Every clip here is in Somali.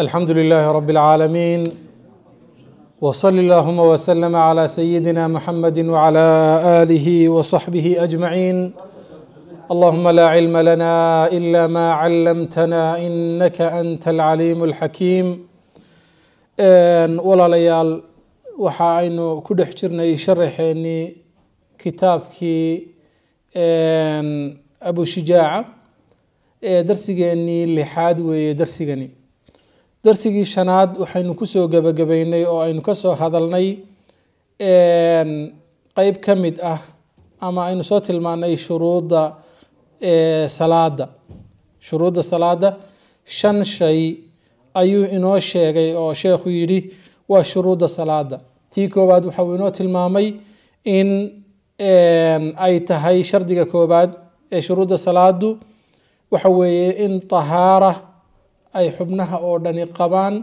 الحمد لله رب العالمين وصل اللهم وسلم على سيدنا محمد وعلى اله وصحبه اجمعين اللهم لا علم لنا الا ما علمتنا انك انت العليم الحكيم walaalayaal waxa aynu ku dhex jirnay sharaxeennii kitaabkii abu shujaaca darsigeennii lixaad weeye darsigani darsigii shanaad waxaynu kusoo gebagabeynay oo aynu kasoo hadalnay qeyb ka mid ah ama aynu soo tilmaanay shuruudda salaada shuruudda salaada shan shay ayuu inoo sheegay oo sheekhu yidhi waa shuruudda salaada tii koowaad waxa uu inoo tilmaamay in ay tahay shardiga koobaad ee shuruudda salaadu waxa weeye in tahaara ay xubnaha oo dhani qabaan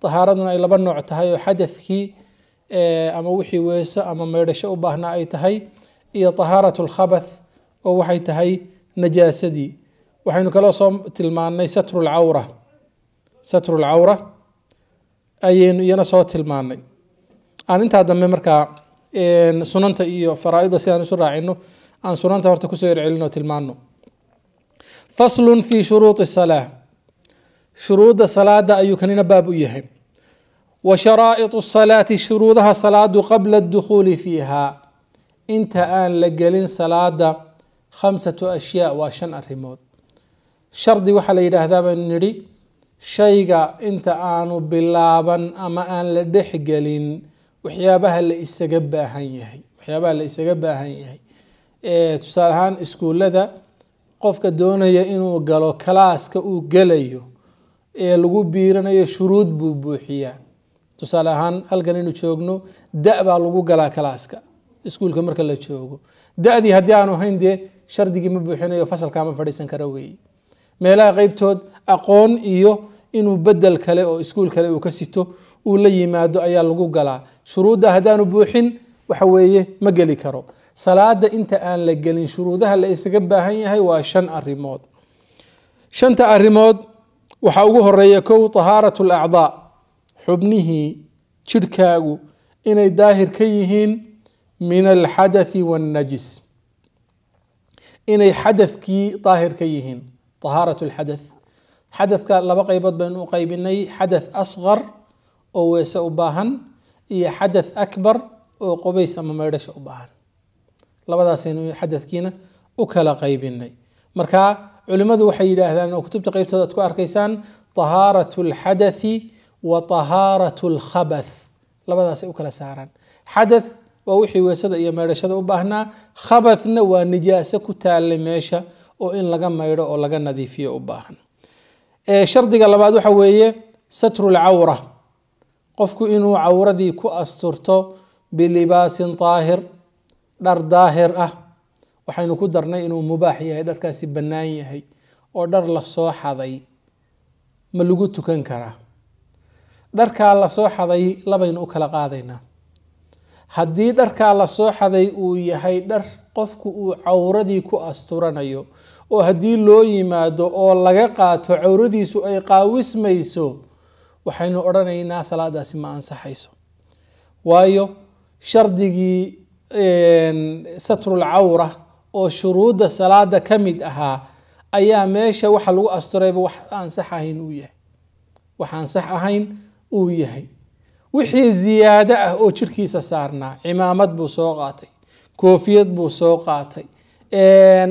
tahaaraduna ay laba nooc tahay oo xadafkii eh, ama wixii weeso ama meydhasho u baahnaa ay tahay iyo tahaarat lkhabath oo waxay tahay najaasadii waxaynu kaloo soo tilmaanay satru lcawra satru lcawra ayaynu iyana soo tilmaanay aan intaa dambe markaa sunanta iyo faraaida sidaan isu raacino aan sunanta horta kusoo ercelino tilmaano faslun fi shuruui salaa shuruudda salaada ayuu kanina baab u yahay wa sharaa'idu salaati shuruudaha salaadu qabla adukhuuli fiiha inta aan la gelin salaada khamsatu ashyaa waa shan arrimood shardi waxaa la yidhaahdaa baanu nidhi shayga inta aanu bilaaban ama aan la dhexgelin waxyaabaha la isaga baahan yahay waxyaabaha la isaga baahan yahay tusaale ahaan iskuullada qofka doonaya inuu galo kalaaska uu gelayo ee lagu biiranayo shuruud buu buuxiyaa tusaale ahaan halkan inu joogno da baa lagu galaa kalaaska iskuulka marka la joogo da-dii haddii aanu hayn dee shardigii ma buuxinayo fasalkaama fadhiisan kara weeye meelaha qeybtood aqoon iyo inuu bedel kale oo iskuul kale uu ka sito uu la yimaado ayaa lagu galaa shuruudda haddaanu buuxin waxa weeye ma geli karo salaada inta aan la gelin shuruudaha la isaga baahan yahay waa shan arimood shanta arimood waxaa ugu horeeya kow tahaaratu alacdaa xubnihii jidhkaagu inay daahir ka yihiin min alxadathi wannajis inay xadakii daahir ka yihiin tahaaratu lxadath xadadka laba qeybood baynu u qaybinay xadath asqar oo weese u baahan iyo xadath akbar oo qubays ama maydhasha u baahan labadaasaynu xadadkiina u kala qeybinay markaa culimmadu waxay yidhaahdaan oo kutubta qeybtooda ad ku arkaysaan طahaarat اlxadaثi wa طahaarat اlkhabath labadaasay u kala saaraan xadath waa wixii weesada iyo maydhashada u baahnaa khabathna waa nijaaso ku taalla meesha oo in laga maydho oo laga nadiifiyo u baahan shardiga labaad waxa weeye satru lcawra qofku inuu cawradii ku asturto bilibaasin طaahir dhar daahir ah waxaynu ku darnay inuu mubaax yahay dharkaasi bannaan yahay oo dhar lasoo xaday ma lagu tukan karaa dharkaa lasoo xaday labaynu u kala qaadaynaa haddii dharkaa lasoo xaday uu yahay dhar qofku uu cawradii ku asturanayo oo haddii loo yimaado oo laga qaato cawradiisu ay qaawismayso waxaynu odhanaynaa salaadaasi ma ansaxayso waayo shardigii satrul oo shuruudda salaada ka mid ahaa ayaa meesha waxa lagu asturayba wax aan sax ahayn uu yahay wax sax ahayn uu yahay wixii ziyaado ah oo jirkiisa saarnaa cimaamad buu soo qaatay koofiyad buu soo qaatay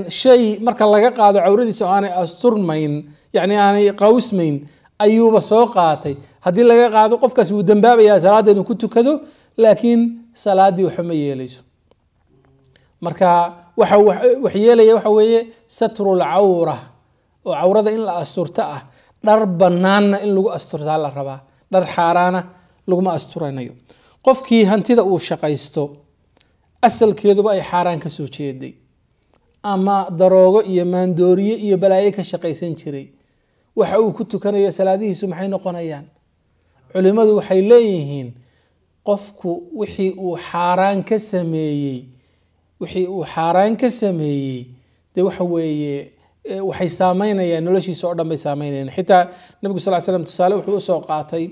shay marka laga qaado cawradiisa oo aanay asturmayn yani aanay qawsmayn ayuuba soo qaatay haddii laga qaado qofkaas wuu dambaabayaa salaada inuu ku tukado laakiin salaadii waxba ma yeelayso marka waxa wax waxa weeye satrul cawra oo cawrada in la asturto ah dhar banaanna in lagu asturtaa la rabaa dhar xaaraana laguma asturanayo qofkii hantida uu shaqaysto asalkeeduba ay xaaraan kasoo jeeday ama daroogo iyo maandooriye iyo balaayo ka shaqaysan jiray waxa uu ku tukanayo salaadihiisu maxay noqonayaan culimmadu waxay leeyihiin qofku wixii uu xaaraan ka sameeyey wixii uu xaaraan ka sameeyey dee waxa weeye waxay saameynayaan noloshiisa oo dhan bay saameynayaan xitaa nabigu sal ly slam tusaale wuxuu usoo qaatay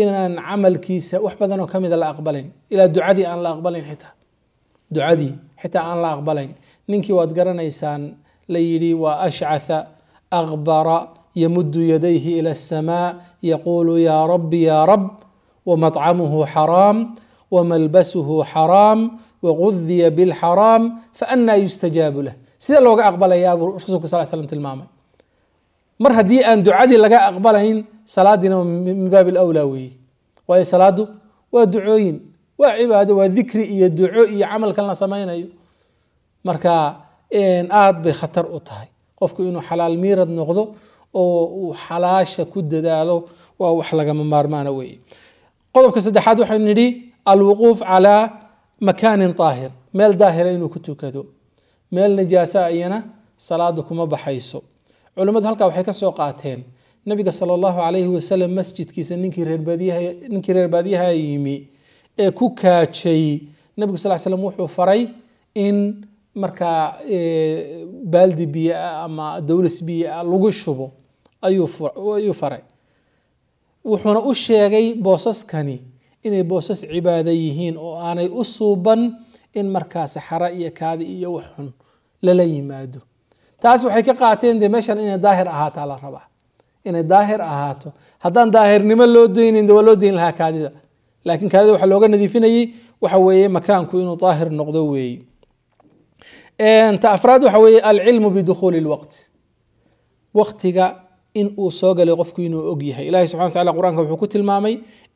inaan camalkiisa wax badan oo kamida ah la aqbalayn ilaa ducadii aan la aqbalayn xitaa ducadii xitaa aan la aqbalayn ninkii waad garanaysaan la yidhi waa ashcatha akbara yamudu yadayhi ila asamaa yaquulu yaa rabbi yaa rab wamaccamuhu xaraam wamalbasuhu xaraam waqudiya bilxaraam faanaa yustajaabu lah sida looga aqbalayaa buu rasuulka sal slam tilmaamay mar haddii aan ducadii laga aqbalayn salaadiina min baab weeye waayo salaadu waa ducooyin waa cibaado waa dikri iyo duco iyo camalkan la samaynayo marka aada bay khatar u tahay qofku inuu xalaal miirad noqdo oo uu xalaasha ku dadaalo waa wax lagama maarmaana weeye qodobka saddexaad waxaan nidhi alwuquuf calaa makaanin aahir meel daahira inuu ku tukado meel najaasa iyana salaada kuma baxayso culimmadu halkaa waxay kasoo qaateen nabiga sal allahu calayhi wasalam masjidkiisa ninkii reerbaadiyaninkii reer baadiyaha yimi ee ku kaajay nabigu sal slam wuxuu faray in markaa baaldi biyoah ama dowlis biyoah lagu shubo ayuu faray wuxuuna u sheegay boosaskani inay boosas cibaado yihiin oo aanay u suuban in markaa saxara iyo kaadi iyo wax lala yimaado taas waxay ka qaateen dee meeshan inay daahir ahaataa la rabaa inay daahir ahaato haddaan daahirnimo loo deynin de waa loo deyn lahaa kaadida laakiin kaadida waxaa looga nadiifinayay waxa weeye makaanku inuu daahir noqdo weeye ta afraad waxa weeye alcilmu bidukuuli lwaqti waqtiga in uu soo galay qofku inuu og yahay ilahi subxana wataala qur-aanka wuxuu ku tilmaamay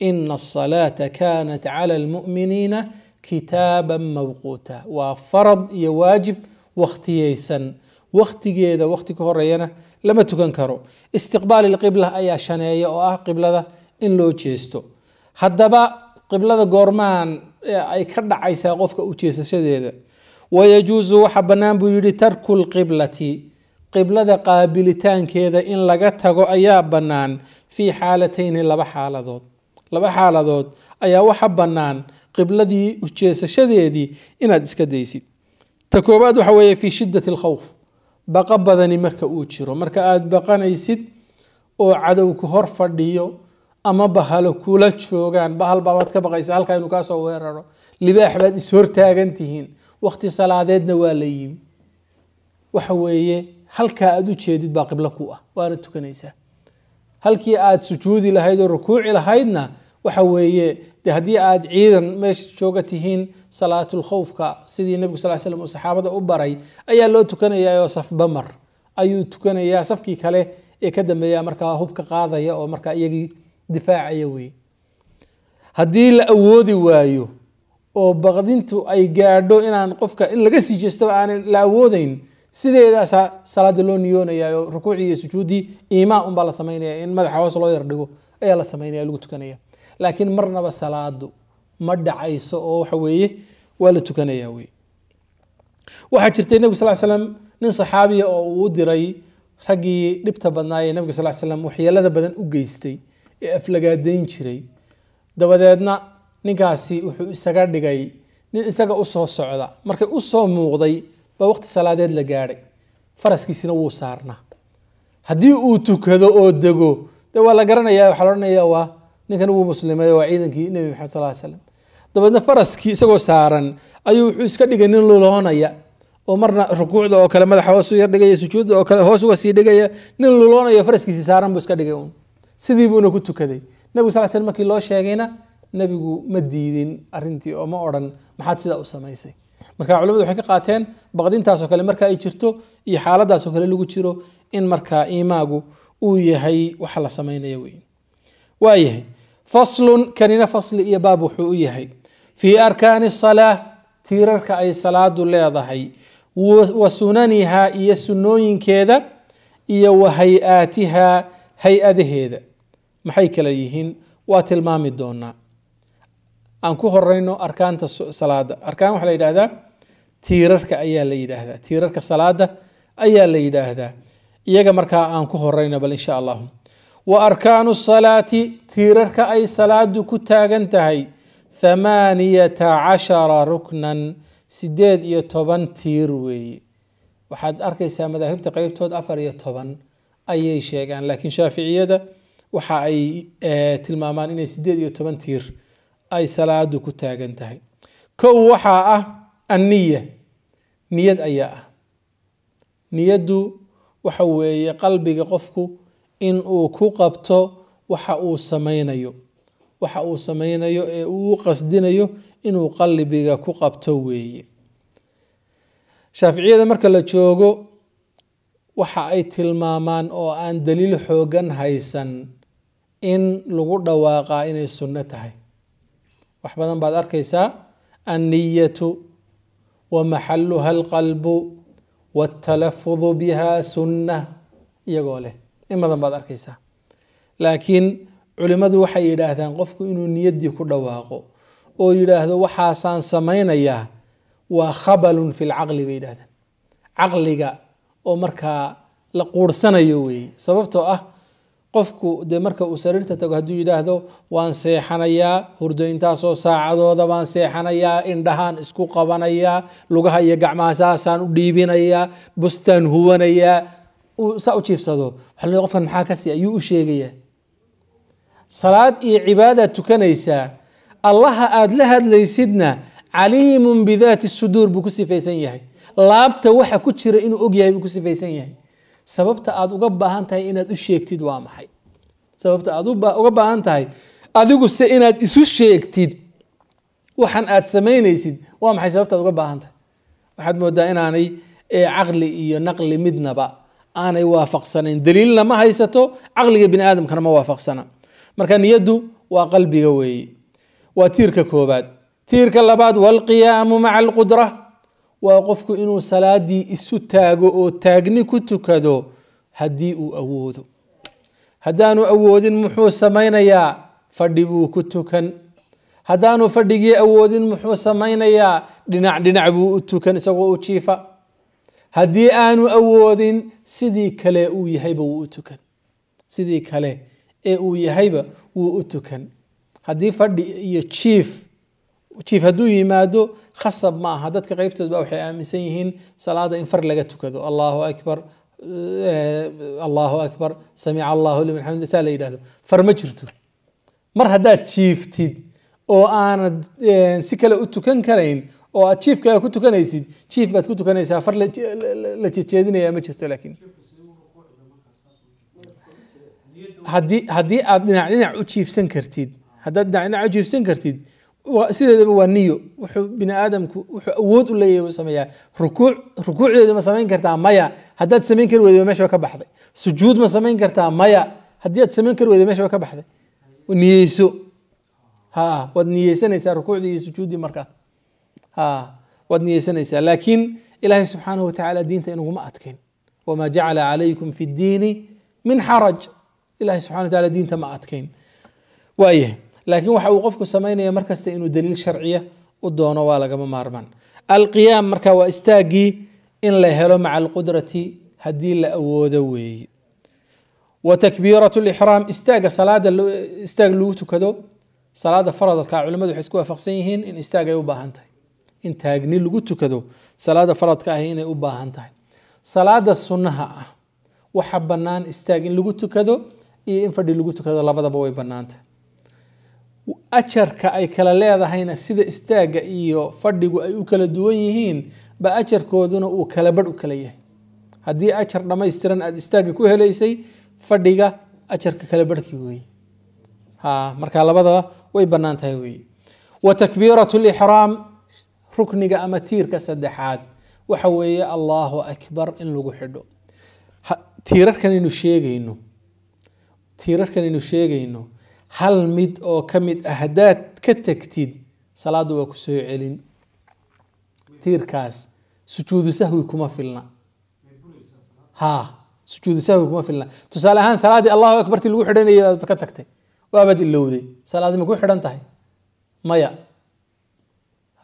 ina asalaata kanat cala almu'miniina kitaaban mawquuta waa farad iyo waajib wakhtiyeysan wakhtigeeda wakhti ka horeeyana lama tukan karo istiqbaal ilqibla ayaa shaneeya oo ah qiblada in loo jeesto haddaba qiblada goormaan ay ka dhacaysaa qofka ujeesashadeeda jeesashadeeda wayajuusu waxa bannaan buu yidhi tarku lqiblati qiblada qaabilitaankeeda in laga tago ayaa bannaan fii xaalatayni laba xaaladood laba xaaladood ayaa waxa bannaan qibladii ujeesashadeedii inaad iska daysid ta koobaad waxa weeye fii shiddati alkhowf baqo badani marka uu jiro marka aad baqanaysid oo cadowku hor fadhiyo ama bahalo kula joogaan bahal baabaad ka baqaysa halkaa inuu kaasoo weeraro libaax baad is tihiin wakhti salaadeedna waa la yimi waxa weeye halkaa aad u jeedid baa qiblo ku ah waana tukanaysaa halkii aad sujuudi lahayd oo rukuuci lahaydna waxa weeye de haddii aad ciidan meesha jooga tihiin salaatulkhowfka sidii nebigu sal slam uu saxaabada u baray ayaa loo tukanayaa oo safbamar ayuu tukanayaa safkii kale ee ka dambeeya markaa hubka qaadaya oo markaa iyagii difaacaya wey haddii la awoodi waayo oo baqdintu ay gaadho inaan qofka in laga sii jeestoba aanan la awoodeyn sideedaasaa salaada loo niyoonaya rukuucii iyo sujuuddii imaa unbaa la samaynaya in madaxa hoos loo yardhigo ayaa la samaynaya lagu tukanaya laakiin marnaba salaadu ma dhacayso oo waxa weeye waa la tukanaya wey waxaa jirtay nebig sal slam nin saxaabiya oo uu diray raggii dhibta badnaa ee nebiga sal slam waxyeelada badan u geystay ee aflagaadayn jiray dabadeedna ninkaasi wuxuu isaga dhigay nin isaga usoo socda markay usoo muuqday baa waqti salaadeed la gaadhay faraskiisina wuu saarnaa haddii uu tukado oo dego dee waa la garanaya waxaa la odhanaya waa ninkan wuu muslimay waa ciidankii nebi maxamed sal slam dabeedna faraskii isagoo saaran ayuu wuxuu iska dhigay nin luloonaya oo marna rukuucda oo kale madaxa hoosu yar dhigaya sujuudda oo kale hoos uga sii dhigaya nin luloonaya faraskiisi saaran buu iska dhigay uun sidii buuna ku tukaday nebigu sal sl markii loo sheegayna nebigu ma diidin arrintii oo ma odhan maxaad sidaa u samaysay marka culimadu waxay ka qaateen baqdintaasoo kale marka ay jirto iyo xaaladaasoo kale lagu jiro in markaa imaagu uu yahay waxa la samaynaya weyn waayahay faslun kanina fasli iyo baab wuxuu u yahay fii arkaani salaa tiirarka ay salaadu leedahay wa sunanihaa iyo sunooyinkeeda iyo wa hay-aatihaa hay-adaheeda maxay kale yihiin waa tilmaami doonaa aan ku horeyno arkaanta salaada arkaan waxaa la yidhaahdaa tiirarka ayaa la yidhaahdaa tiirarka salaada ayaa la yidhaahdaa iyaga markaa aan ku horeyno bal insha allahu wa arkaanu salaati tiirarka ay salaadu ku taagan tahay thamaaniyata cashara ruknan sideed iyo toban tiir weeye waxaad arkaysaa madaahibta qeybtood afar iyo toban ayay sheegaan laakiin shaaficiyada waxa ay eh, tilmaamaan inay sideed iyo toban tiir ay salaadu ku taagan tahay kow waxaa ah anniya niyad ayaa ah niyaddu waxa weeye qalbiga qofku in uu ku qabto waxa uu samaynayo waxa uu samaynayo ee uu qasdinayo inuu qalbiga ku qabto weeye shaaficiyada marka la joogo waxa ay tilmaamaan oo aan daliil xooggan haysan in lagu dhawaaqaa inay sunno tahay wax badan baad arkaysaa anniyatu wa maxaluha alqalbu wاtalafudu biha sunna iyagoo leh in badan baad arkaysaa laakiin culimmadu waxay yidhaahdaan qofku inuu niyaddii ku dhawaaqo oo yidhaahdo waxaasaan samaynayaa waa khabalun fi lcaqli bay yidhahdeen caqliga oo markaa la quursanayo weeye sababtoo ah qofku dee marka uu sariirta tago hadduu yidhaahdo waan seexanayaa hurdo intaasoo saacadooda baan seexanayaa indhahaan isku qabanayaa lugaha iyo gacmaha saasaan u dhiibinayaa bustaan huwanayaa saa u jiifsado wa qofkan maxaa ka ayuu u sheegaya salaad iyo cibaadaad tukanaysaa allaha aada la hadlaysidna caliimun bidaati suduur buu ku sifaysan yahay laabta waxa ku jira inuu ogyahay buu ku sifaysan yahay sababta aad uga baahan tahay inaad u sheegtid waa maxay sababta aad uga baahan tahay adiguse inaad isu sheegtid waxaan aad samaynaysid waa maxay sababta ad uga baahan tahay waxaad moodaa inaanay eh, caqli iyo naqli midnaba aanay waafaqsanayn daliilna ma haysato caqliga bini aadamkana ma waafaqsana marka niyaddu waa qalbiga weeye waa tiirka koobaad tiirka labaad walqiyaamu maca alqudra waa qofku inuu salaadii isu taago oo taagni ku tukado haddii uu awoodo haddaanu awoodin muxuu samaynayaa fadhi buu ku tukan haddaanu fadhigii awoodin muxuu samaynayaa dhinac dhinac buu u tukan isagoo u jiifa haddii aanu awoodin sidii kale uu yahayba wuu u tukan sidii kale ee uu yahayba wuu u tukan haddii fadhi iyo jiif jiif hadduu yimaado خصب ما هذا كغيبت بوحي أمسيهن صلاة إن فرلقت كذو الله أكبر أه الله أكبر سمع الله لمن حمده سال إله فرمجرته مر هذا تشيفتي أو أنا سكلا أتو كان كارين أو أتشيف كي أكو تكن يزيد تشيف بات كتو كان يسافر فر لتشيدين يا مجرته لكن هدي هدي أدنى علينا أتشيف سنكرتيد هدا دعنا أتشيف سنكرتيد sideedaba waa niyo wuxuu bini aadamku wuxuu awood u leeyahay u sameeyaa rukuuc rukuucdeeda ma samayn kartaa maya haddaad samayn kari weyda meesha ka baxday sujuud ma samayn kartaa maya haddii aad samayn kari weyda meesha ka baxday niyeyso ha waad niyeysanaysaa rukuucdii iyo sujuuddii markaa ha waad niyeysanaysaa laakiin ilaahay subxaanahu watacaala diinta inaguma adkayn wamaa jacala calaykum fi ddiini min xaraj ilahay subxana wa tacala diinta ma adkayn waayahay laakiin waxa uu qofku samaynaya markasta inuu daliil sharciya u doono waa lagama maarmaan alqiyaam marka waa istaagii in la helo maca alqudrati haddii la awoodo weeye wa takbiirat lixraam istaaga salaada istaag lagu tukado salaada faradka culimadu waxay isku waafaqsan yihiin in istaag ay u baahan tahay in taagni lagu tukado salaada faradka ahi inay u baahan tahay salaada sunnaha ah waxa bannaan istaag in lagu tukado iyo in fadhi lagu tukado labadaba way bannaan tahay ajarka ay kala leedahayna sida istaaga iyo fadhigu ay u kala duwan yihiin ba ajarkooduna uu kala badh u kala yahay haddii ajar dhammaystiran aada istaagga ku helaysay fadhiga ajarka kala barhkii weeye markaa labadaba way bannaan tahay weeye wa takbiiratu lixraam rukniga ama tiirka saddexaad waxa weeye allaahu akbar in lagu xidho tiirarkanaynu sheegayno tiirarkanaynu sheegayno hal mid oo ka mid ah haddaad ka tegtid salaaddu waa ku soo celin tiirkaas sujuudu sahwi kuma filna ha sujuudu sahwi kuma filna tusaale ahaan salaaddii allahu akbarti lagu xidhanayay aad ka tagtay waabaad ilowday salaadii ma ku xidhan tahay maya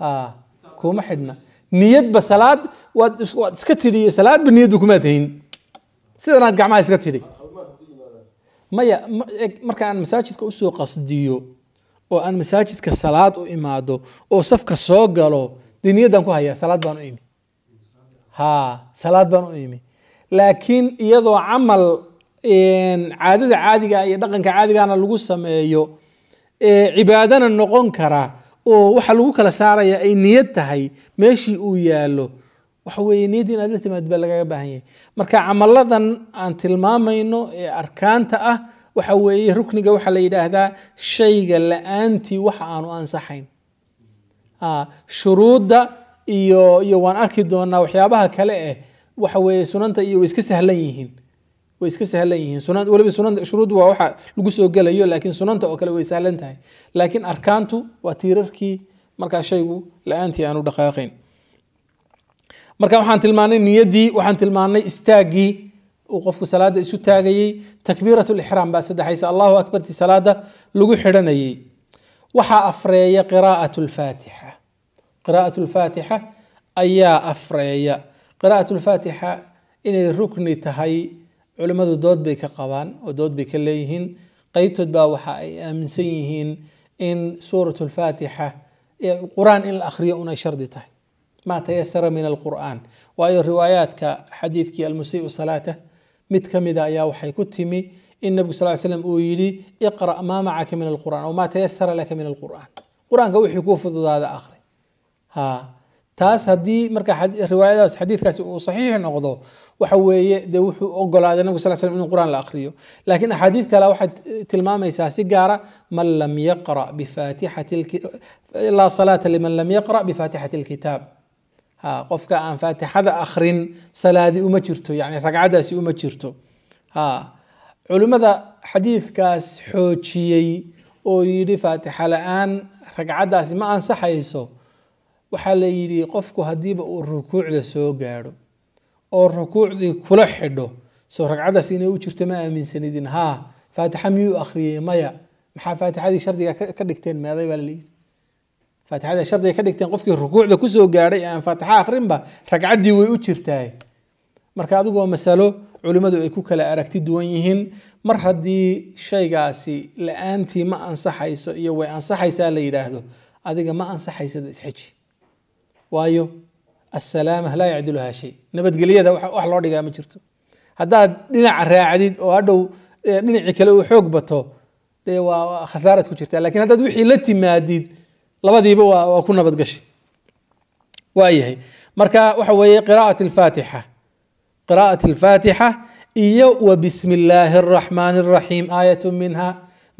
ha kuma xidhna niyadba salaad waad waad iska tidhi salaadba niyadba kumaad hayn sidanaad gacmaha iska tidhi maya marka aan masaajidka usoo qasdiyo oo aan masaajidka salaad u imaado oo safka soo galo dee niyaddaan ku haya salaad baan u imi ha salaad baan u imi laakiin iyadoo camal caadada caadiga iyo dhaqanka caadigana lagu sameeyo cibaadana noqon kara oo waxa lagu kala saaraya ay niyad tahay meeshii uu yaallo waxaweye niyadda inaad la timaad baa lagaga baahan yahay marka camaladan aan tilmaamayno ee arkaanta ah waxa weeye rukniga waxaa la yidhaahdaa shayga la-aantii waxa aanu ansaxayn ah, shuruudda iyo iyo waan arki doonaa waxyaabaha kale eh waxa weeye sunanta iyo way iska sahlan yihiin way iska sahlan yihiin sunan waliba sunanta shuruuddu waa waxa lagu soo gelayo laakiin sunanta oo kale way sahlan tahay laakiin arkaantu waa tiirarkii markaa shaygu la-aantii aanu dhaqaaqayn marka waxaan tilmaanay niyaddii waxaan tilmaanay istaaggii uu qofku salaada isu taagayey takbiirat lixraam baa saddexaysa allahu akbartii salaada lagu xidhanayey waxaa afreeya qiraa'at lfaatixa qiraa'at lfaatixa ayaa afreeya qiraa'at lfaatixa inay rukni tahay culimmadu dood bay ka qabaan oo dood bay ka leeyihiin qeybtood baa waxa ay aaminsan yihiin in suurat lfaatixa qur-aan in la akhriyo unay shardi tahay maa tayasara min alqur'aan waayo riwaayaadka xadiidkii almusiiu salaata mid ka mida ayaa waxay ku timi in nebigu sal slam uu yidhi iqra' maa macaka min alqur'an aw maa tayasara laka min alqur'aan qur-aanka wixii kuu fududaada akhri ha taas haddii marka riwaayadaas xadiidkaasi uu saxiix noqdo waxa weeye dee wuxuu ogolaaday nabigu sal slm inu qur-aan la akhriyo laakiin axaadiid kale waxaad tilmaamaysaa si gaara man lam yaqra bifatixati laa salaata liman lam yaqra bifaatixati alkitaab qofka aan faatixada akrin salaadi uma jirto yani ragcadaasi uma jirto culimmada xadiidkaas xoojiyey oo yidhi faatixa la-aan ragcaddaasi ma ansaxayso waxaa la yidhi qofku haddiiba uu rukuucda soo gaadho oo rukuucdii kula xidho soo ragcaddaasi inay u jirto ma aaminsanidin haa faatixa miyuu akhriyey maya maxaa faatixadii shardiga ka dhigteen meeday baa la yidhi faatixada shardiga ka dhigteen qofkii rukuucda kusoo gaadhay ee aan faatixa akrinba ragcaddii way u jirtaay marka adigu masalo culimmadu ay ku kala aragti duwan yihiin mar haddii shaygaasi la-aantii ma ansaxayso iyo way ansaxaysaa la yidhaahdo adiga ma ansaxaysada isxeji waayo assalaama laa yacdiluhaa shay nabadgelyada wax loo dhigaa ma jirto haddaad dhinaca raacdid oo hadhow eh, dhinacii kale uu xoog bato dee waa khasaarad ku jirtaa lakiin haddaad wixii la timaadid labadiiba waa ku nabadgashi waayahay marka waxa weeye qiraaat lfaatixa qiraaat alfaatixa iyo wa bismi illaahi araxmaani araxiim aayatu minha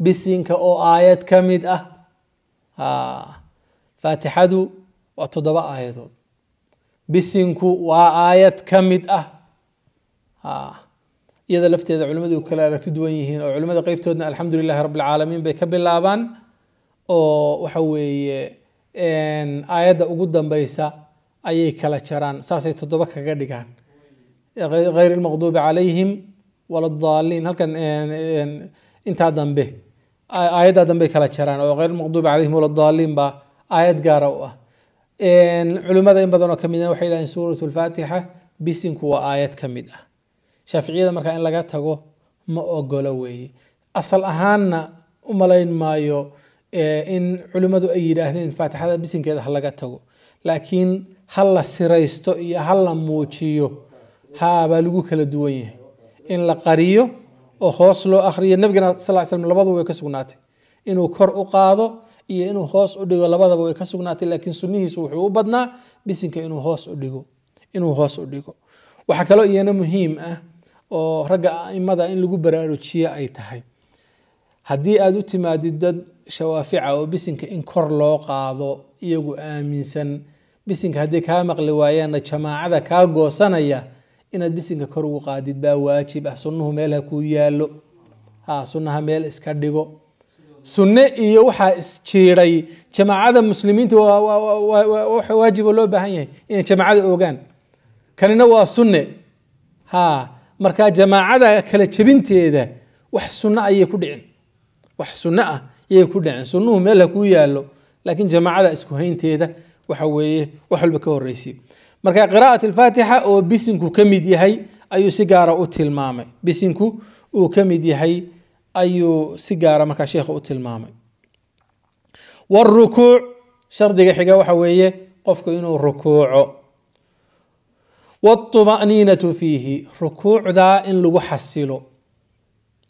bisinka oo aayad ka mid ah faatixadu waa toddoba aayadood bisinku waa aayad ka mid ah iyada lafteeda culimmadu kale aragti duwan yihiin oo culimmada qeybtoodna alxamdu lilahi rabbi bay ka bilaabaan oo waxa weeye aayadda ugu dambeysa ayay kala jaraan saasay toddoba kaga dhigaan hayr ilmaqduubi calayhim waladaaliin halkan intaa dambe aayaddaa dambey kala jaraan oo hayr ilmaqduubi calayhim waladaaliin baa aayad gaara u ah culimmada in badan oo ka midna ah waxay yidhahdeen suuratu lfaatixa bisinku waa aayad ka mid ah shaaficiyada markaa in laga tago ma ogola weeye asal ahaanna umalayn maayo Eh, in culimmadu ay yidhaahdeen faatixada bisinkeeda ha laga tago laakiin ha la siraysto iyo ha la muujiyo habaa lagu kala duwan yahay in la qariyo oo hoos loo akriyo nabigana sal slam labadaba way ka sugnaatay inuu kor u qaado iyo inuu hoos u dhigo labadaba way ka sugnaatay laakiin sunnihiisu wuxuu u badnaa bisinka inuu hoos udhigo inuu hoos u dhigo waxaa kaloo iyana muhiim ah oo ragga aimada in lagu baraarujiyo ay tahay haddii aada u timaadid dad shawaafica oo bisinka in kor loo qaado iyagu aaminsan bisinka haddii kaa maqli waayaanna jamaacada kaa goosanaya inaad bisinka kor ugu qaadid baa waajib ah sunnuhu meel ha kuu yaallo ha sunnaha meel iska dhigo sunne iyo waxaa isjiiray jamaacada muslimiinta waajib loo baahan yahay inay jamaacada ogaan kanina waa sunne ha markaa jamaacada kala jebinteeda wax sunno ayay ku dhicin wax sunno ah yay ku dhaceen sunnuhu meel ha kuu yaalo laakiin jamaacada isku haynteeda waxa weeye wax walba ka horreysiy marka qira'at alfaatixa oo bisinku ka mid yahay ayuu si gaara u tilmaamay bisinku uu ka mid yahay ayuu si gaara markaa sheekha u tilmaamay wrukuuc shardiga xiga waxa weeye qofku inuu rukuuco wاطma'niinatu fiihi rukuucdaa in lagu xasilo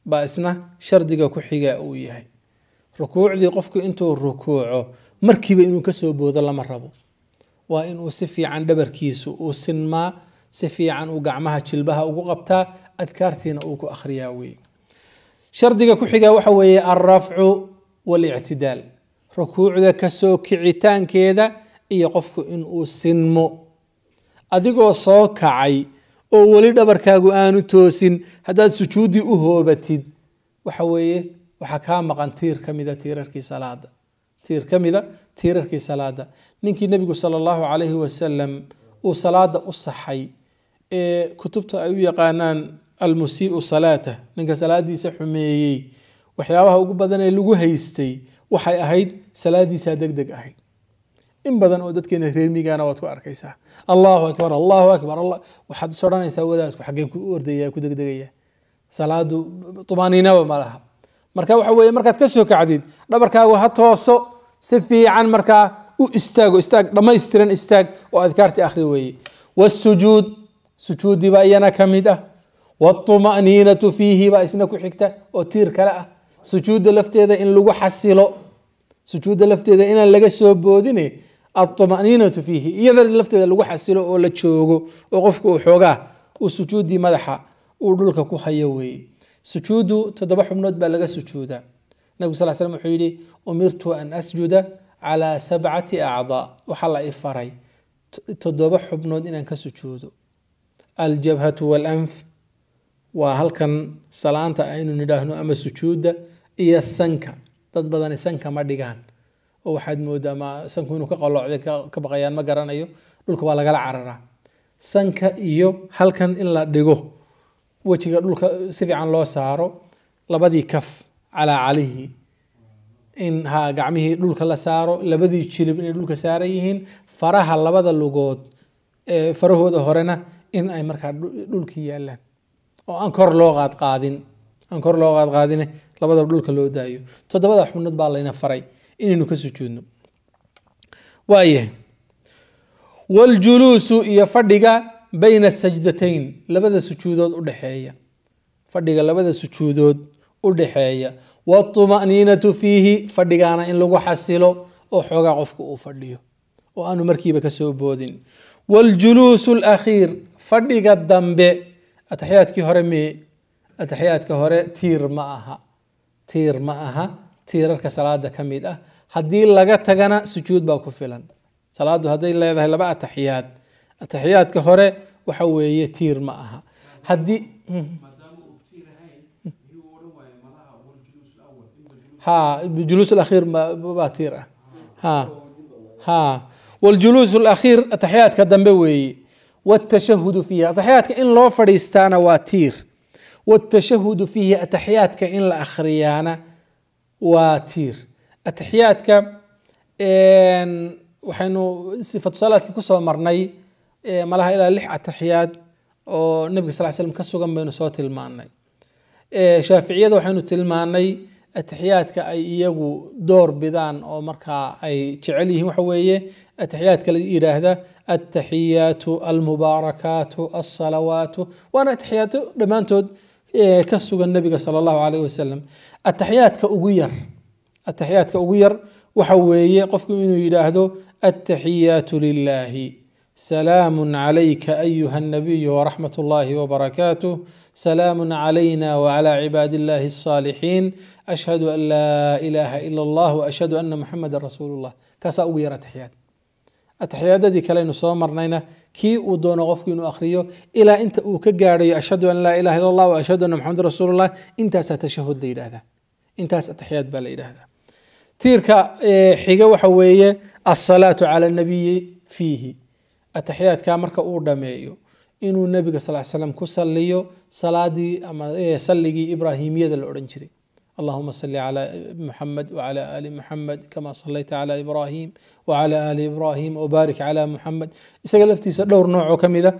baa isna shardiga ku xiga uu yahay rukuucdii qofku intuu rukuuco markiiba inuu kasoo boodo lama rabo waa inuu si fiican dhabarkiisu uu sinmaa si fiican uu gacmaha jilbaha ugu qabtaa adkaartiina uu ku akhriyaa wey shardiga ku xigaa waxa weeye alrafcu walictidaal rukuucda kasoo kicitaankeeda iyo qofku inuu sinmo adigoo soo kacay oo weli dhabarkaagu aanu toosin haddaad sujuuddii u hoobatid waxa weeye waxaa kaa maqan tiir kamida tiirarkii salaada tiir ka tiirarkii salaada ninkii nebigu sala allahu calayhi wasalam uu salaada u saxay ee kutubta ay u yaqaanaan almusiiu salaata ninka salaadiisa xumeeyey waxyaabaha ugu badan ee lagu haystay waxay ahayd salaadiisaa deg deg ahayd in badan oo dadkeena reermigana waad ku arkaysaa allahu akbar allahu akbar waxaad is wadaadku xaggeen ku ordaya ku degdegaya salaadu tumaaniinaba ma laha marka waxa weye markaad ka soo kacdid dhabarkaagu ha tooso si fiican markaa u istaago istaag dhammaystiran istaag oo adkaartii akhri weeye wsujuud sujuudi baa iyana ka mid ah wاطma'niinatu fiihi baa isna ku xigta oo tiir kale ah sujuudda lafteeda in lagu xasilo sujuudda lafteeda inaan laga soo boodine aطma'niinatu fiihi iyada lafteeda lagu xasilo oo la joogo oo qofka uu xoogaa uu sujuudii madaxa uu dhulka ku hayo weeye sujuudu toddoba xubnood baa laga sujuudaa nabigu sal slm wuxuu yihi umirtu an asjuda calaa sabcati acdaa waxaa la i faray toddoba xubnood inaan ka sujuudo aljabhatu walanf waa halkan salaanta aynu nidhaahno ama sujuudda iyo sanka dad badani sanka ma dhigaan oo waxaad moodaa ma sanku inuu ka qaloocday ka baqayaan ma garanayo dhulka waa lagala cararaa sanka iyo halkan in la dhigo wejiga dhulka si fiican loo saaro labadii kaf calaa calihi in ha gacmihii dhulka la saaro labadii jilib inay dhulka saaran yihiin faraha labada lugood farahooda horena in ay markaa dhulkii yaalaan oo aan kor loo qaadqaadin aan kor loo qaadqaadine labadaba dhulka loo daayo toddobada xubnood baa layna faray inaynu ka sujuudno waayahay waljuluusu iyo fadhiga bayna sajdatayn labada sujuudood u dhexeeya fadhiga labada sujuudood u dhexeeya watumaninatu fiihi fadhigaana in lagu xasilo oo xoogaa qofka uu fadhiyo oo aanu markiiba kasoo boodin waljuluusu alakhiir fadhiga dambe ataxyaadkii hore mee ataxyaadka hore tiir ma aha tiir ma aha tiirarka salaada ka mid ah haddii laga tagana sujuud baa ku filan salaadu hadday leedahay laba ataxiyaad ataxiyaadka hore waxa weeye tiir ma aha haddii ha hmm. juluus alakhiir mabaa tiir ah ha ha waljuluus alakhiir ataxiyaadka dambe weeye watashahudu fiihi ataxiyaadka in loo fadhiistaana waa tiir watashahudu fiihi ataxiyaadka in la akhriyaana waa tiir ataxiyaadka waxaynu sifatu salaadkii kusoo marnay malaha ilaa lix ataxiyaad oo nabiga sal slam ka sugan baynu soo tilmaanay shaaficiyada waxaynu tilmaanay ataxiyaadka ay iyagu door bidaan oo markaa ay jecel yihiin waxa weeye atixiyaadka la yidhaahda ataxiyaatu almubaarakaatu alsalawaatu waana atixiyaato dhammaantood ka sugan nabiga sala allahu caleyh wasalam ataxiyaadka ugu yar atixiyaadka ugu yar waxa weeye qofku inuu yidhaahdo ataxiyaatu lilaahi سلام عليك أيها النبي ورحمة الله وبركاته سلام علينا وعلى عباد الله الصالحين أشهد أن لا إله إلا الله وأشهد أن محمد رسول الله كاسا ugu yar atixyaad atixyaadadii kale aynu soo marnayna kii uu doono qofku inuu akhriyo ilaa inta uu ka gaadhayo ashhadu an laa ilaha illa allah waashhadu anna maxamed rasuulullah intaasaa tashahud la yidhaahdaa intaas atixyaad baa la yidhaahdaa tiirka xiga waxa weeye asalaatu cala nabiyi fiihi ataxiyaadka marka uu dhameeyo inuu nabiga sal slam ku saliyo salaadii ama saligii ibrahimiyada la odhan الأورنجري اللهم صل على محمد وعلى آل محمد كما صليت على إبراهيم وعلى آل إبراهيم وبارك على محمد إساق لفتي دور كم إذا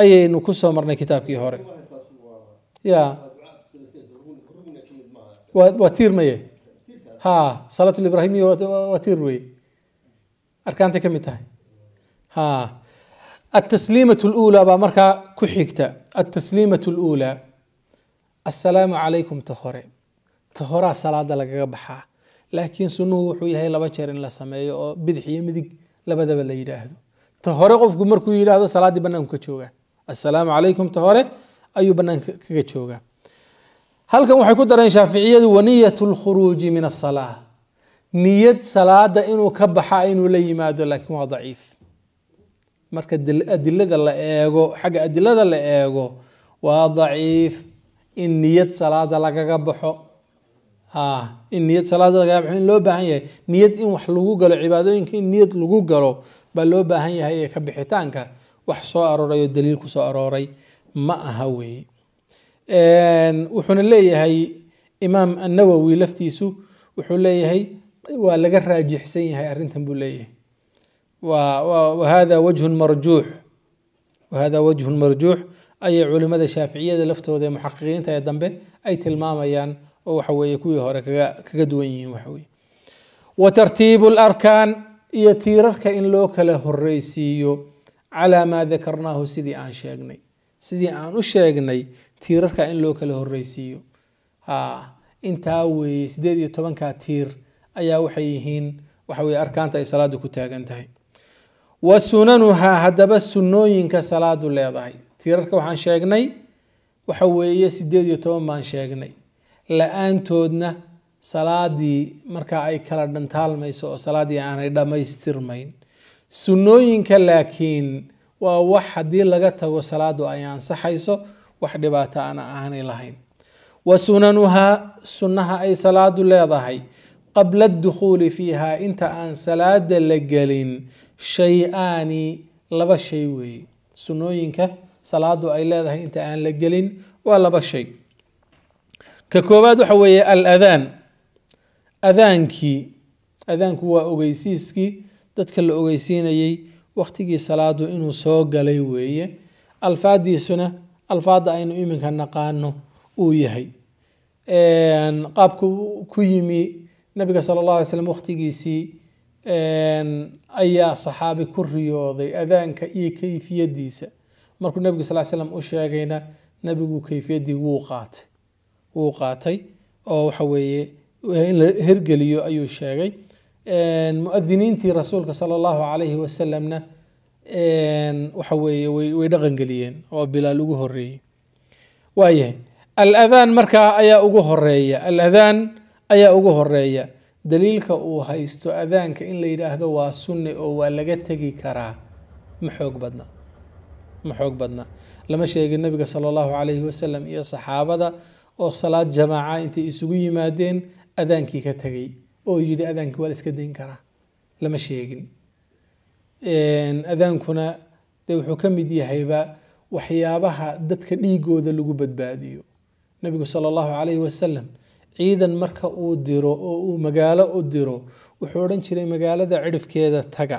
أي إنه كسو مرنا كتاب كي هوري يا وتير ميه ها صلاة الإبراهيمية وتير وي أركان كم تاهي ها التسليمة الأولى baa markaa ku xigta التسليمة الأولى السلاaم عaلaيكم ta hore ta horaa salaada lagaga baxaa laakiin sunuhu wuxuu yahay laba jeer in la sameeyo oo bidix iyo midig labadaba la yidhaahdo ta hore qofku markuu yidhaahdo salaaddii banaanku ka joogaa asalaamu calaykum ta hore ayuu banaanka kaga joogaa halkan waxay ku dareen shaaficiyadu waniyat lkhuruuji min asalaa niyad salaada inuu ka baxaa inuu la yimaado laakiin waa daciif marka adilada la eego xagga adilada la eego waa daciif in niyad salaada lagaga baxo ah, in niyad salaada lagaga baxo in loo baahan yahay niyad in wax lagu galo cibaadooyinka in niyad lagu galo baa loo baahan yahay ee ka bixitaanka wax soo arooray oo daliil ku soo arooray ma aha weeye wuxuuna leeyahay imaam annawowi laftiisu wuxuu leeyahay waa laga raajixsan yahay arrintan buu leeyahay wahada wajhun marjuux wahada wajhun marjuux ayay culimada shaaficiyada laftooda ee muxaqiqiinta ee dambe ay tilmaamayaan oo waxa weeye kuwii hore kaga kaga duwan yihiin waxa weye wa tartiibu larkaan iyo tiirarka in loo kala horreysiiyo calaa maa dakarnaahu sidii aan sheegnay sidii aan u sheegnay tiirarka in loo kala horreysiiyo ha intaa weeye siddeed iyo tobankaa tiir ayaa waxay yihiin waxa arkaanta ay salaada ku taagan wa sunanuhaa haddaba sunnooyinka salaadu leedahay tiirarka waxaan sheegnay waxa weeye sideed iyo toban baan sheegnay la-aantoodna salaadii marka ay kala dhantaalmayso oo salaadii aanay dhammaystirmayn sunnooyinka laakiin waa wax haddii laga tago salaadu ay ansaxayso wax dhibaato aana aanay lahayn wa sunanuhaa sunnaha ay salaadu leedahay qabla adukhuuli fiiha inta aan salaada la gelin shay-aani laba shay weeye sunooyinka salaadu ay leedahay inta aan la gelin waa laba shay ka koowaad waxa weeye al adaan adaankii adaanku waa ogeysiiskii dadka la ogeysiinayey waktigii salaadu inuu soo galay weeye alfaaddiisuna alfaadda aynu iminka naqaano uu yahay qaabku ku yimi nabiga sala allah alay slam waktigiisii ayaa saxaabi ku riyooday adaanka iyo kayfiyadiisa markuu nebigu sal slam u sheegayna nabigu kayfiyadii wuu qaatay wuu qaatay oo waxa weeye in la hergeliyo ayuu sheegay muadiniintii rasuulka sala allahu calayhi wasalamna waxa weeye way dhaqangeliyeen oo bilaal ugu horeeyey waayahay aladaan markaa ayaa ugu horeeya aladaan ayaa ugu horeeya daliilka uu haysto adaanka in la yidhaahdo waa sunni oo waa laga tegi karaa ma xoog badna ma xoog badna lama sheegin nabiga sala allahu calayhi wasalam iyo saxaabada oo salaad jamaaca intay isugu yimaadeen adaankii ka tegay oo yidhi adaankii waa la iska dayn karaa lama sheegin adaankuna dee wuxuu ka mid yahayba waxyaabaha dadka dhiigooda lagu badbaadiyo nabigu sala allahu calayhi wasalam ciidan marka uu diro oo uu magaalo u diro wuxuu odhan jiray magaalada cidhifkeeda taga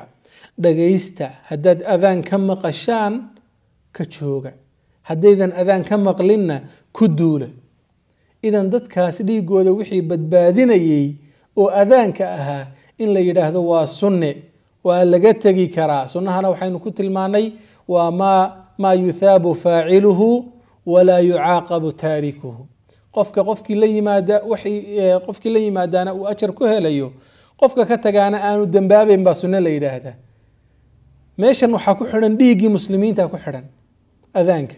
dhagaysta haddaad adaan ka maqashaan ka jooga haddaydan adaan ka maqlinna ku duula idan dadkaas dhiigooda wixii badbaadinayay oo adaanka ahaa in la yidhaahdo waa sunne waa laga tegi karaa sunnahana waxaynu ku tilmaanay waa maa maa yuthaabu faaciluhu walaa yucaaqabu taarikuhu qofka qofkii la yimaada qofkii la yimaadaana uu ajar ku helayo qofka ka tagaana aanu dembaabeyn baa sunno la yidhaahdaa meeshan waxaa ku xidhan dhiiggii muslimiinta ku xidhan adaanka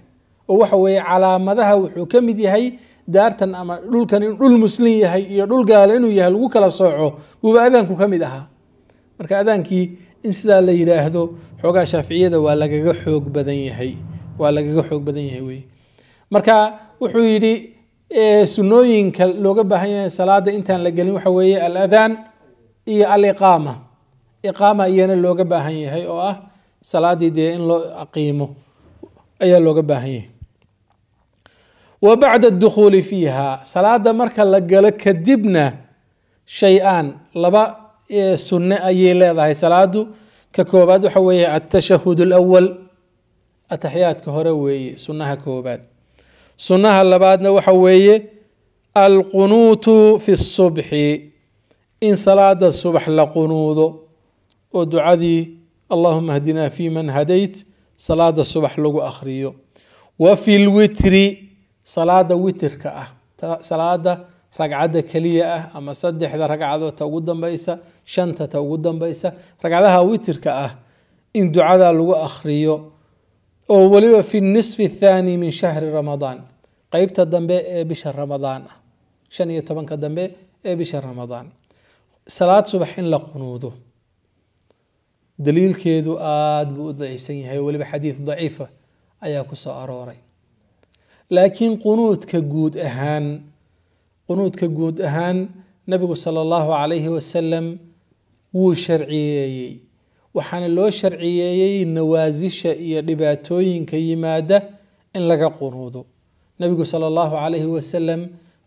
oo waxa weeye calaamadaha wuxuu ka mid yahay daartan ama dhulkan inuu dhul muslim yahay iyo dhul gaalo inuu yahay lagu kala sooco wuuba adaanku ka mid ahaa marka adaankii in sidaa la yidhaahdo xoogaa shaaficiyada waa lagaga xoog badan yahay waa lagaga xoog badan yahay weye marka wuxuu yidhi sunooyinka looga baahan yahay salaada intaan la gelin waxa weeye aladaan iyo aliqaama iqaama iyana looga baahan yahay oo ah salaadii dee in loo aqiimo ayaa looga baahan yahay wa bacda adukhuuli fiiha salaada marka la galo kadibna shay-aan laba sunne ayay leedahay salaadu ka koobaad waxa weeye altashahud alawal ataxyaadka hore weeye sunnaha koobaad sunnaha labaadna waxa weeye alqunuutu fi subxi in salaada subax la qunuudo oo ducadii allahuma hdinaa fi man hadayt salaada subax lagu akhriyo wa fi lwitri salaada witirka ah salaada ragcadda keliya ah ama saddexda ragcadoodta ugu dambaysa shantata ugu dambaysa ragcadaha witirka ah in ducada lagu akhriyo oo weliba fi nisfi athaani min shahri ramadaan qeybta dambe ee bisha ramadaan ah shan iyo tobanka dambe ee bisha ramadaan salaad subax in la qunuudo daliilkeedu aada buu u daciifsan yahay weliba xadiid daciifa ah ayaa ku soo arooray laakiin qunuudka guud ahaan qunuudka guud ahaan nabigu sala allahu calayhi wasalam wuu sharciyeeyey waxaana loo sharciyeeyey nawaasisha iyo dhibaatooyinka yimaada in laga qunuudo nebigu sala allahu calayhi wasalam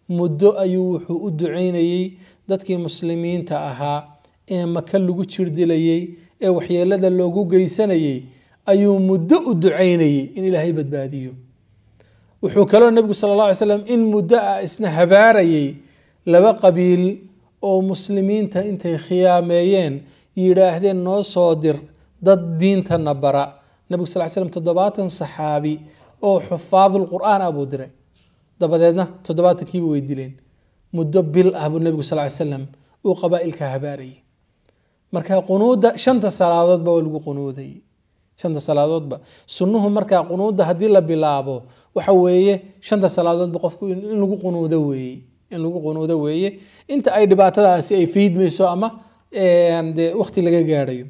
muddo ayuu wuxuu u ducaynayey dadkii muslimiinta ahaa ee maka lagu jirdilayey ee waxyeelada loogu geysanayey ayuu muddo u ducaynayey in ilaahay badbaadiyo wuxuu kaloo nabigu sala alla alay slam in muddo ah isna habaarayey laba qabiil oo muslimiinta intay khiyaameeyeen yidhaahdeen noo soo dir dad diintana bara nabig sal l slam toddobaatan saxaabi oo xufaadulqur'aan ah buu diray dabadeedna toddobaatankii way dileen muddo bil ah buu nebigu sal slam uu qabaailka habaarayay markaa qunuuda shanta salaadoodba waa lagu qunuuday shanta salaadoodba sunnuhu markaa qunuudda haddii la bilaabo waxa weeye shanta salaadoodba qofku in lagu qunuudo weeye in lagu qunuudo weeye inta ay dhibaatadaasi ay faydmayso ama Ehm, dee laga gaadhayo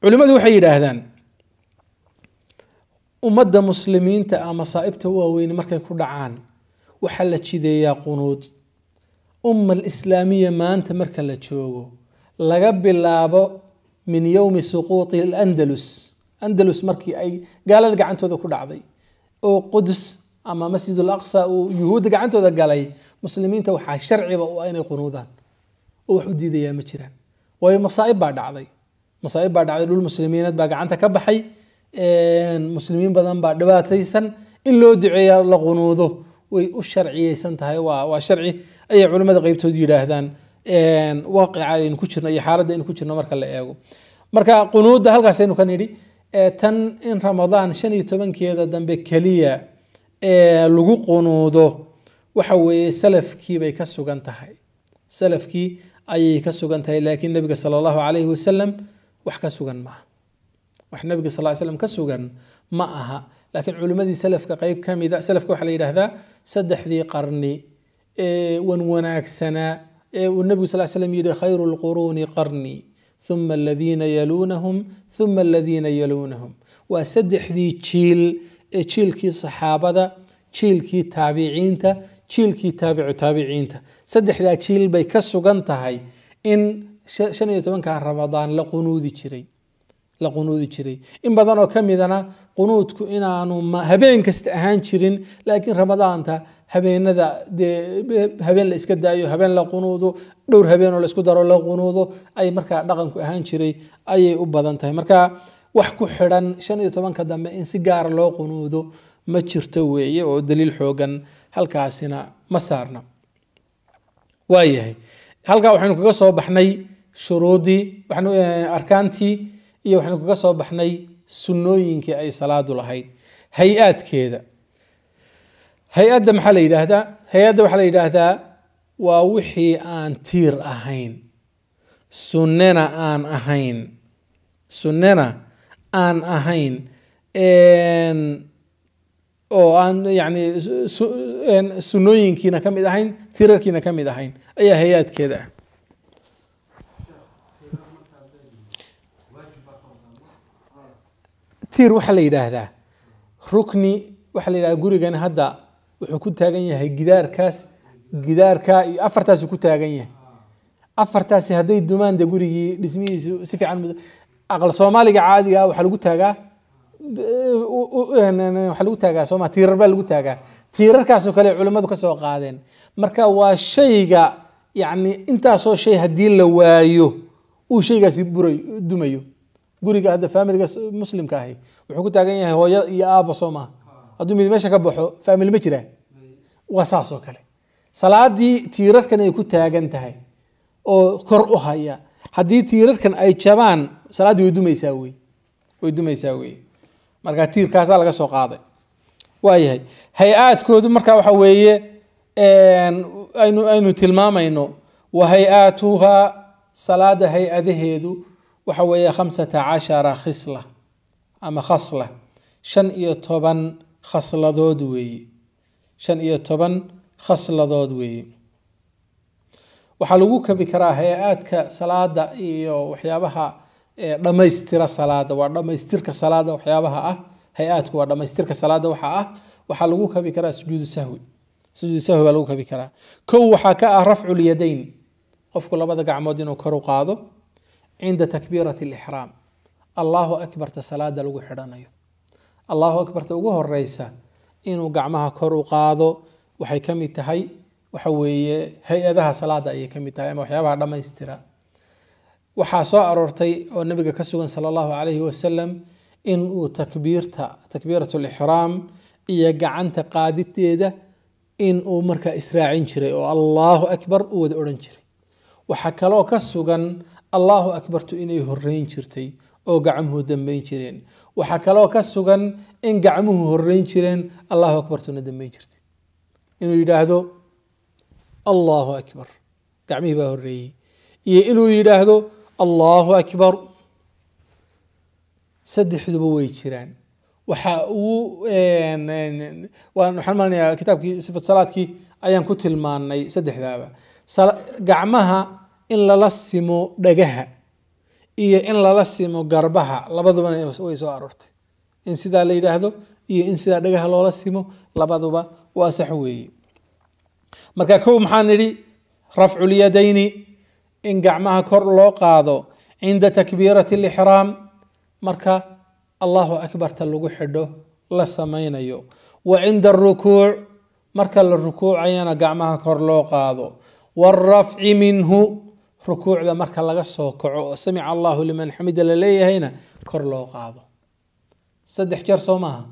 culimmadu waxay yidhaahdaan ummadda muslimiinta ah masaa'ibta waaweyne markay ku dhacaan waxaa la jideeyaa qunuud umma alislaamiya maanta marka la joogo laga bilaabo min yowmi suquuti alandalus andalus markii ay gaalada gacantooda ku dhacday oo qudus ama masjid alaqsa uu yuhuudda gacantooda galay muslimiinta waxaa sharciba u ah inay qunuudaan oo wax u diidayaa ma jiraan waayo masaaib baa dhacday masaaib baa dhacday dhul muslimiinad baa gacanta ka baxay muslimiin badan baa dhibaataysan in loo duceeya la qunuudo way u sharciyeysan tahay waa sharci ayay culimmada qeybtood yidhaahdaan waaqica aynu ku jirno iyo xaaladda aynu ku jirno marka la eego marka qunuudda halkaasaynu ka nidhi tan in ramadaan shan iyo tobankeeda dambe keliya lagu qunuudo waxa weeye salafkii bay ka sugan tahay salafkii ayay ka sugan tahay laakiin nabiga sala allahu calayhi wasalam wax ka sugan maaha wax nabiga sal ly slam ka sugan ma aha laakiin culimmadii salafka qeyb ka mida salafka waxaa la yidhahdaa saddexdii qarni ee wan wanaagsanaa ee uu nabigu sal slam yidhi khayru lquruuni qarni uma aladiina yaluunahum uma aladiina yaluunahum waa saddexdii jiil ee jiilkii saxaabada jiilkii taabiciinta jiilkii taabicu taabiciinta saddexdaa jiil bay ka sugan tahay in shan iyo tobanka ramadaan la qunuudi jiray la qunuudi jiray in badan oo ka midana qunuudku inaanu habeen kasta ahaan jirin laakiin ramadaanta habeenada dee habeen la iska daayo habeen la qunuudo dhowr habeenoo la isku daro la qunuudo ay markaa dhaqanku ahaan jiray ayay u badan tahay marka wax ku xidhan shan iyo tobanka dambe in si gaara loo qunuudo ma jirto weeye oo daliil xoogan halkaasina ma saarna waayahay halkaa waxaynu kaga soo baxnay shuruudii eh, arkaantii iyo waxaynu kaga soo baxnay sunnooyinkii ay salaadu lahayd hay-aadkeeda hay-adda maxaa la yidhaahdaa hay-adda waxaa la yidhaahdaa waa wixii aan tiir ahayn sunnena aan ahayn sunnena aan ahayn oo aan yani sunooyinkiina ka mid ahayn tirarkiina ka mid ahayn ayaa hay-aadkeeda ah tiir waxaa la yidhaahdaa rukni waxaa la yidhahdaa gurigani hadda wuxuu ku taagan yahay gidaarkaas gidaarka iyo afartaasuu ku taagan yahay afartaasi hadday dumaan dee gurigii dhismihiisu si fiican aqal soomaaliga caadiga ah waxaa lagu taagaa waxaa lagu taagaa sooma tiirar baa lagu taagaa tiirarkaasoo kale culimmadu ka soo qaadeen marka waa shayga yacni intaasoo shay haddii la waayo uu shaygaasi buray dumayo guriga hadda faamiliga muslimka ahi wuxuu ku taagan yahay hooyo iyo aabba soo maaha hadduu mid meesha ka baxo faamili ma jiraa waa saasoo kale salaadii tiirarkan ay ku taagan tahay oo kor u haya haddii tiirarkan ay jabaan salaaddii way dumaysaa wey way dumaysaa wey markaa tiirkaasaa laga soo qaaday waayahay hay-aadkoodu marka waxa weeye aynu aynu tilmaamayno wa hay-aatuhaa salaada hay-adaheedu waxa weeye khamsata cashara khisla ama khasla shan iyo toban khasladood weeye shan iyo toban khasladood weeye waxaa lagu kabi karaa hay-aadka salaada iyo waxyaabaha dhammaystira salaada waa dhammaystirka salaada waxyaabaha ah hay-aadku waa dhammaystirka salaada waxaa ah waxaa lagu kabi karaa sujuudu sahwi sujuudu sahwi baa lagu kabi karaa kow waxaa ka ah rafcu lyadayn qofku labada gacmood inuu kor u qaado cinda takbiirati alixraam allahu akbarta salaada lagu xidhanayo allahu akbarta ugu horeysa inuu gacmaha kor u qaado waxay ka mid tahay waxa weeye hay-adaha salaada ayay ka mid tahay ama waxyaabaha dhammaystira waxaa soo aroortay oo nabiga ka sugan sala allahu calayhi wasalam in uu takbiirta takbiirat lixraam iyo gacanta qaaditeeda in uu markaa israacin jiray oo allahu akbar u wada odhan jiray waxaa kaloo ka sugan allahu akbartu inay horeyn jirtay oo gacmuhu dambeyn jireen waxaa kaloo ka sugan in gacmuhu horeyn jireen allahu akbartuna dambeyn jirtay inuu yidhaahdo allahu akbar gacmihii baa horeeyey iyo inuu yidhaahdo allahu akbar saddexduba way jiraan waxaa ugu waxaan malanayaa kitaabkii sifat salaadkii ayaan ku tilmaanay saddexdaaba gacmaha in lala simo dhagaha iyo in lala simo garbaha labadubana way soo aroortay in sidaa la yidhaahdo iyo in sidaa dhagaha loola simo labaduba waa sax weeye marka kow maxaa nidhi rafcu lyadayni in gacmaha kor loo qaado cinda takbiirati alixraam marka allahu akbarta lagu xidho la samaynayo wa cinda arukuuc marka la rukuucayana gacmaha kor loo qaado waalrafci minhu rukuucda marka laga soo kaco oo samica allahu liman xamida laleeyahayna kor loo qaado saddex jeer soo maaha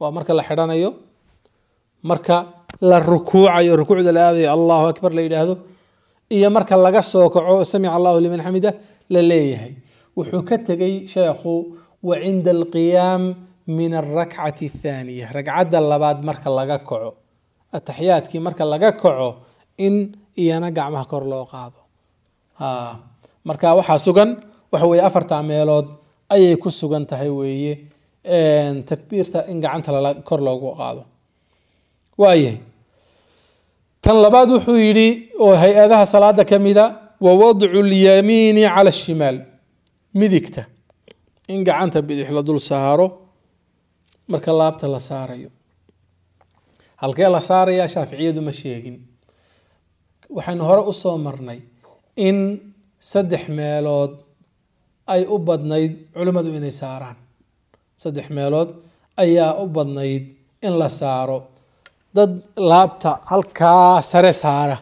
waa marka la xidhanayo marka la rukuucayo rukuucda la aadayo allahu akbar la yidhaahdo iyo marka laga soo kaco samic allahu liman xamida la leeyahay wuxuu ka tegay sheekhu wa cinda alqiyaam min alrakcati athaaniya ragcadda labaad marka laga kaco ataxiyaadkii marka laga kaco in iyana gacmaha kor loo qaado marka waxaa sugan waxa weeye afartaa meelood ayay ku sugan tahay weeye takbiirta in gacanta kor loogu qaado waayahay tan labaad wuxuu yidhi oo hay-adaha salaada ka mida wa wadcu lyamiini cala shimaal midigta in gacanta bidix la dul saaro marka laabta la saarayo halkee la saarayaa shaaficiyadu ma sheegin waxaynu hore usoo marnay in saddex meelood ay u badnayd culimmadu inay saaraan saddex meelood ayaa u badnayd in la saaro dad laabta halkaa sare saara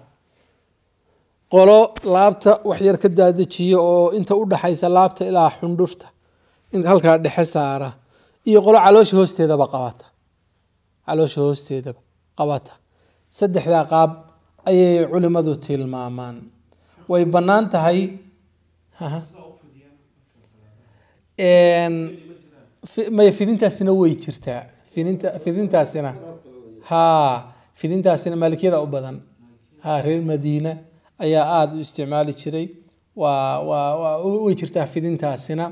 qolo laabta waxyar ka daadajiya oo inta udhaxaysa laabta ilaa xundhurta halkaa dhexe saara iyo qolo caloosha hoosteedaba qabata caloosha hoosteedaba qabata saddexdaa qaab ayay culimadu tilmaamaan way bannaan tahay may fidintaasina way jirtaa fidintaasina ha fidintaasina maalikiyada u badan ha reer madiina ayaa aada u isticmaali jiray way jirtaa fidintaasina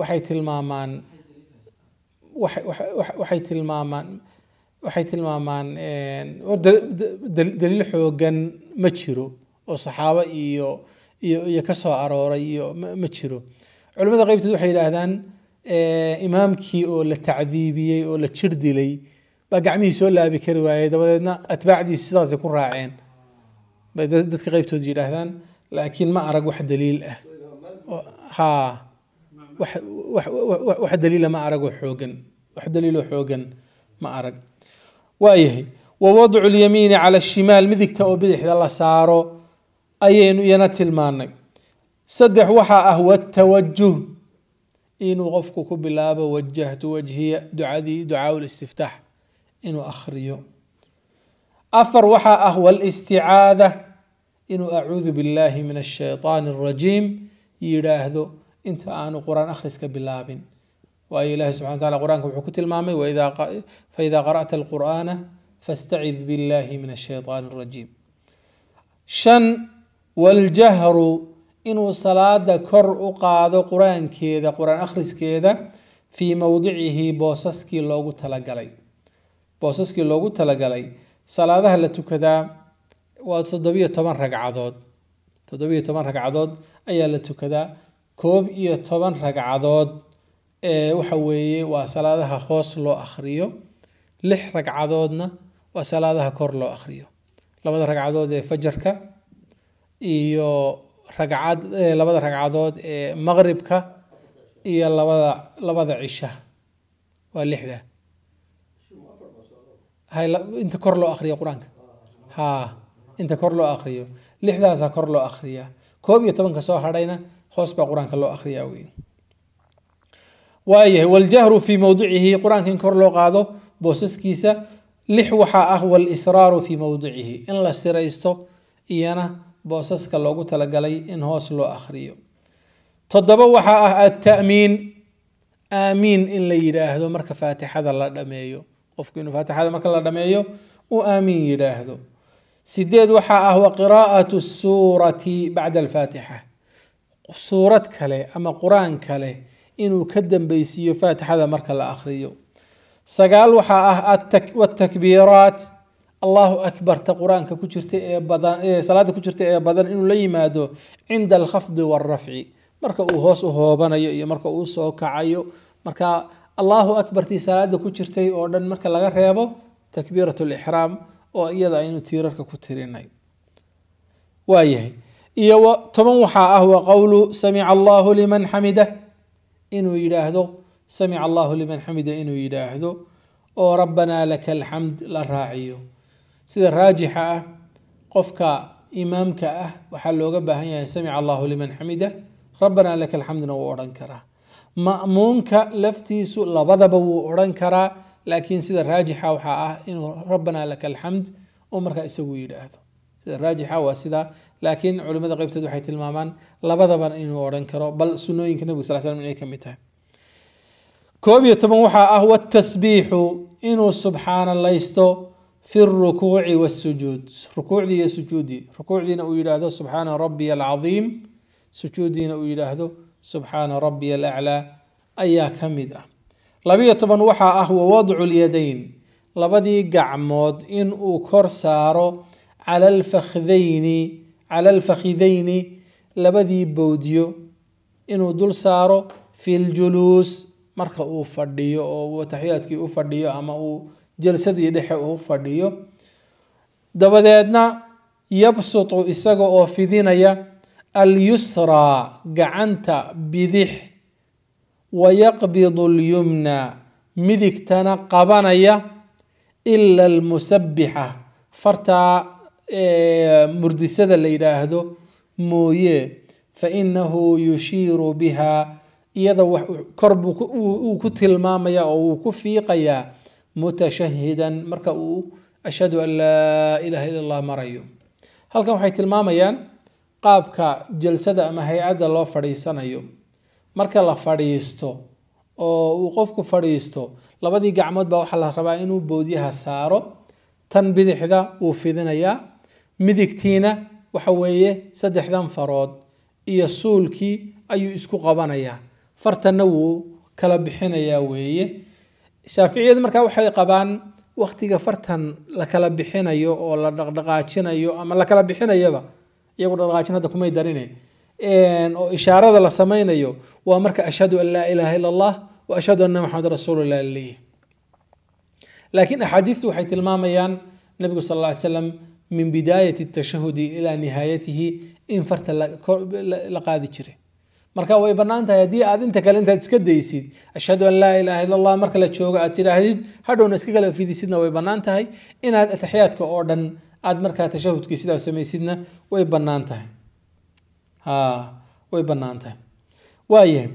waxay tilmaamaan waxay tilmaamaan waxay tilmaamaan daliil xoogan ma jiro oo saxaabo iyo iyo iyo ka arooray iyo ma jiro culimmada qaybteed waxay yidhaahdaan imaamkii oo la tacdiibiyey oo la jirdilay baa gacmihii soo laabi kari waayey dabadeedna atbaacdiisu sidaasay ku raaceen bay dadka qeybtooda yidhaahdaan laakiin ma arag wax daliil ah ha wax daliila ma arag oo xoogan wax daliiloo xoogan ma arag waayahay wawadcu lyamiini cala shimaal midigta oo bidixda la saaro ayaynu iyana tilmaanay saddex waxaa ah watawajuh inuu qofku ku bilaabo wajahtu wajhiya ducadii ducaa ulistiftaax inuu akhriyo afar waxaa ah walisticaada inuu acuudu billaahi min ashaytaani alrajiim yidhaahdo inta aanu qur-aan akhriska bilaabin waayo ilahi subxana wataala qur-aanka wuxuu ku tilmaamay faida qara'ta alqur'aana fastacid billahi min ashaytaani alrajiim shan waljahru inuu salaada kor u qaado qur-aankeeda qur-aan akhriskeeda fii mowdicihi boosaskii loogu talagalay boosaskii loogu talagalay salaadaha la tukadaa waa toddobiyo toban ragcadood toddobiyo toban ragcadood ayaa la tukadaa koob iyo toban ragcadood ee waxa weeye waa salaadaha hoos loo akhriyo lix ragcadoodna waa salaadaha kor loo akhriyo labada ragcadood ee fajarka iyo ragcad labada ragcadood ee maqribka iyo labada labada cishaa waa lixda inta kor loo akriyo qur-aanka haa inta kor loo akriyo lixdaasaa kor loo akriyaa koob iyo tobanka soo hadhayna hoos baa qur-aanka loo akriyaa wey waayahay waljahru fii mowdicihi qur-aanka in kor loo qaado boosaskiisa lix waxaa ah walisraaru fii mowdicihi in la siraysto iyana boosaska loogu talagalay in hoos loo akriyo toddobo waxaa ah alta'miin aamiin in la yidhaahdo marka faatixada la dhameeyo qofku inuu faatixada marka la dhameeyo uu aamiin yidhaahdo sideed waxaa ah wa qiraa'atu suurati bacda alfaatixa suurad kale ama qur-aan kale inuu ka dambeysiiyo faatixada marka la akhriyo sagaal waxaa ah watakbiiraat allahu akbarta qur-aanka ku jirta ee badan salaada ku jirta ee badan inuu la yimaado cinda alkhafdi waalrafci marka uu hoos u hoobanayo iyo marka uu soo kacayo markaa allahu akbartii salaada ku jirtay oo dhan marka laga reebo takbiirat lixraam oo iyada aynu tiirarka ku tirinay waayahay iyo toban waxaa ah wa qowlu samica allahu liman xamida inuu yidhaahdo samica allahu liman xamida inuu yidhaahdo oo rabbanaa laka alxamd la raaciyo sida raajixa ah qofka imaamka ah waxaa looga baahan yahay samica allahu liman xamida rabbanaa laka alxamdna wuu odhan karaa mamuunka laftiisu labadaba wuu odhan karaa laakiin sida raajixa waxaa ah inuu rabanaa laka alxamd oo markaa isagu yidhaahdo sida raajixa waa sidaa laakiin culimada qeybteed waxay tilmaamaan labadaban inuu odhan karo bal sunooyinka nabiga sal slam inay ka mid tahay koob iyo toban waxaa ah watasbiixu inuu subxaana laysto fi rukuuci wasujuud rukuucdii iyo sujuuddii rukuucdiina uu yidhaahdo subxaana rabiy alcaiim sujuuddiina uu yidhaahdo subxaana rabiy alaclaa ayaa ka mid ah labiyo toban waxaa ah wawadcu lyadayn labadii gacmood in uu kor saaro cala alfakhidayni labadii bowdyo inuu dul saaro fi ljuluus marka uu fadhiyo oo taxiyaadkii u fadhiyo ama uu jalsadii dhexe uu fadhiyo dabadeedna yabsutu isaga oo fidinaya alyusraa gacanta bidix wayaqbidu lyumna midigtana qabanaya ila almusabixa fartaa murdisada la yidhaahdo mooye fainahu yushiiru biha iyada kor uu ku tilmaamaya oo uu ku fiiqayaa mutashahidan marka uu ashhadu an laa ilaha ila allah marayo halkan waxay tilmaamayaan qaabka jalsada ama hay-adda loo fadhiisanayo marka la fadhiisto oo uu qofku fadhiisto labadii gacmood baa waxaa la rabaa inuu boodyaha saaro tan bidixda wuu fidinayaa midigtiina waxa weeye saddexdan farood iyo suulkii ayuu isku qabanayaa fartanna wuu kala bixinayaa weeye shaaficiyadu markaa waxay qabaan wakhtiga fartan la kala bixinayo oo la dhaqdhaqaajinayo ama la kala bixinayaba iyagu dhaqaajin hadda kumay darine oo ishaarada la samaynayo waa marka ashhadu an laa ilaaha illa allah wa ashhadu anna maxamed rasuululah laleeyahy laakiin axaadiistu waxay tilmaamayaan nabigu sal lla slam min bidaayati tashahudi ilaa nihaayatihi in farta la qaadi jiray marka way banaan tahay haddii aad inta kale intaad iska daysid ashhadu an laa ilaaha illa allah marka la joogo aad tidhaahdid hadhowna iska kala fidisidna way banaan tahay inaad atexyaadka oo dhan aada markaa tashahudkii sidaa samaysidna way banaan tahay way banaan tahay waayahay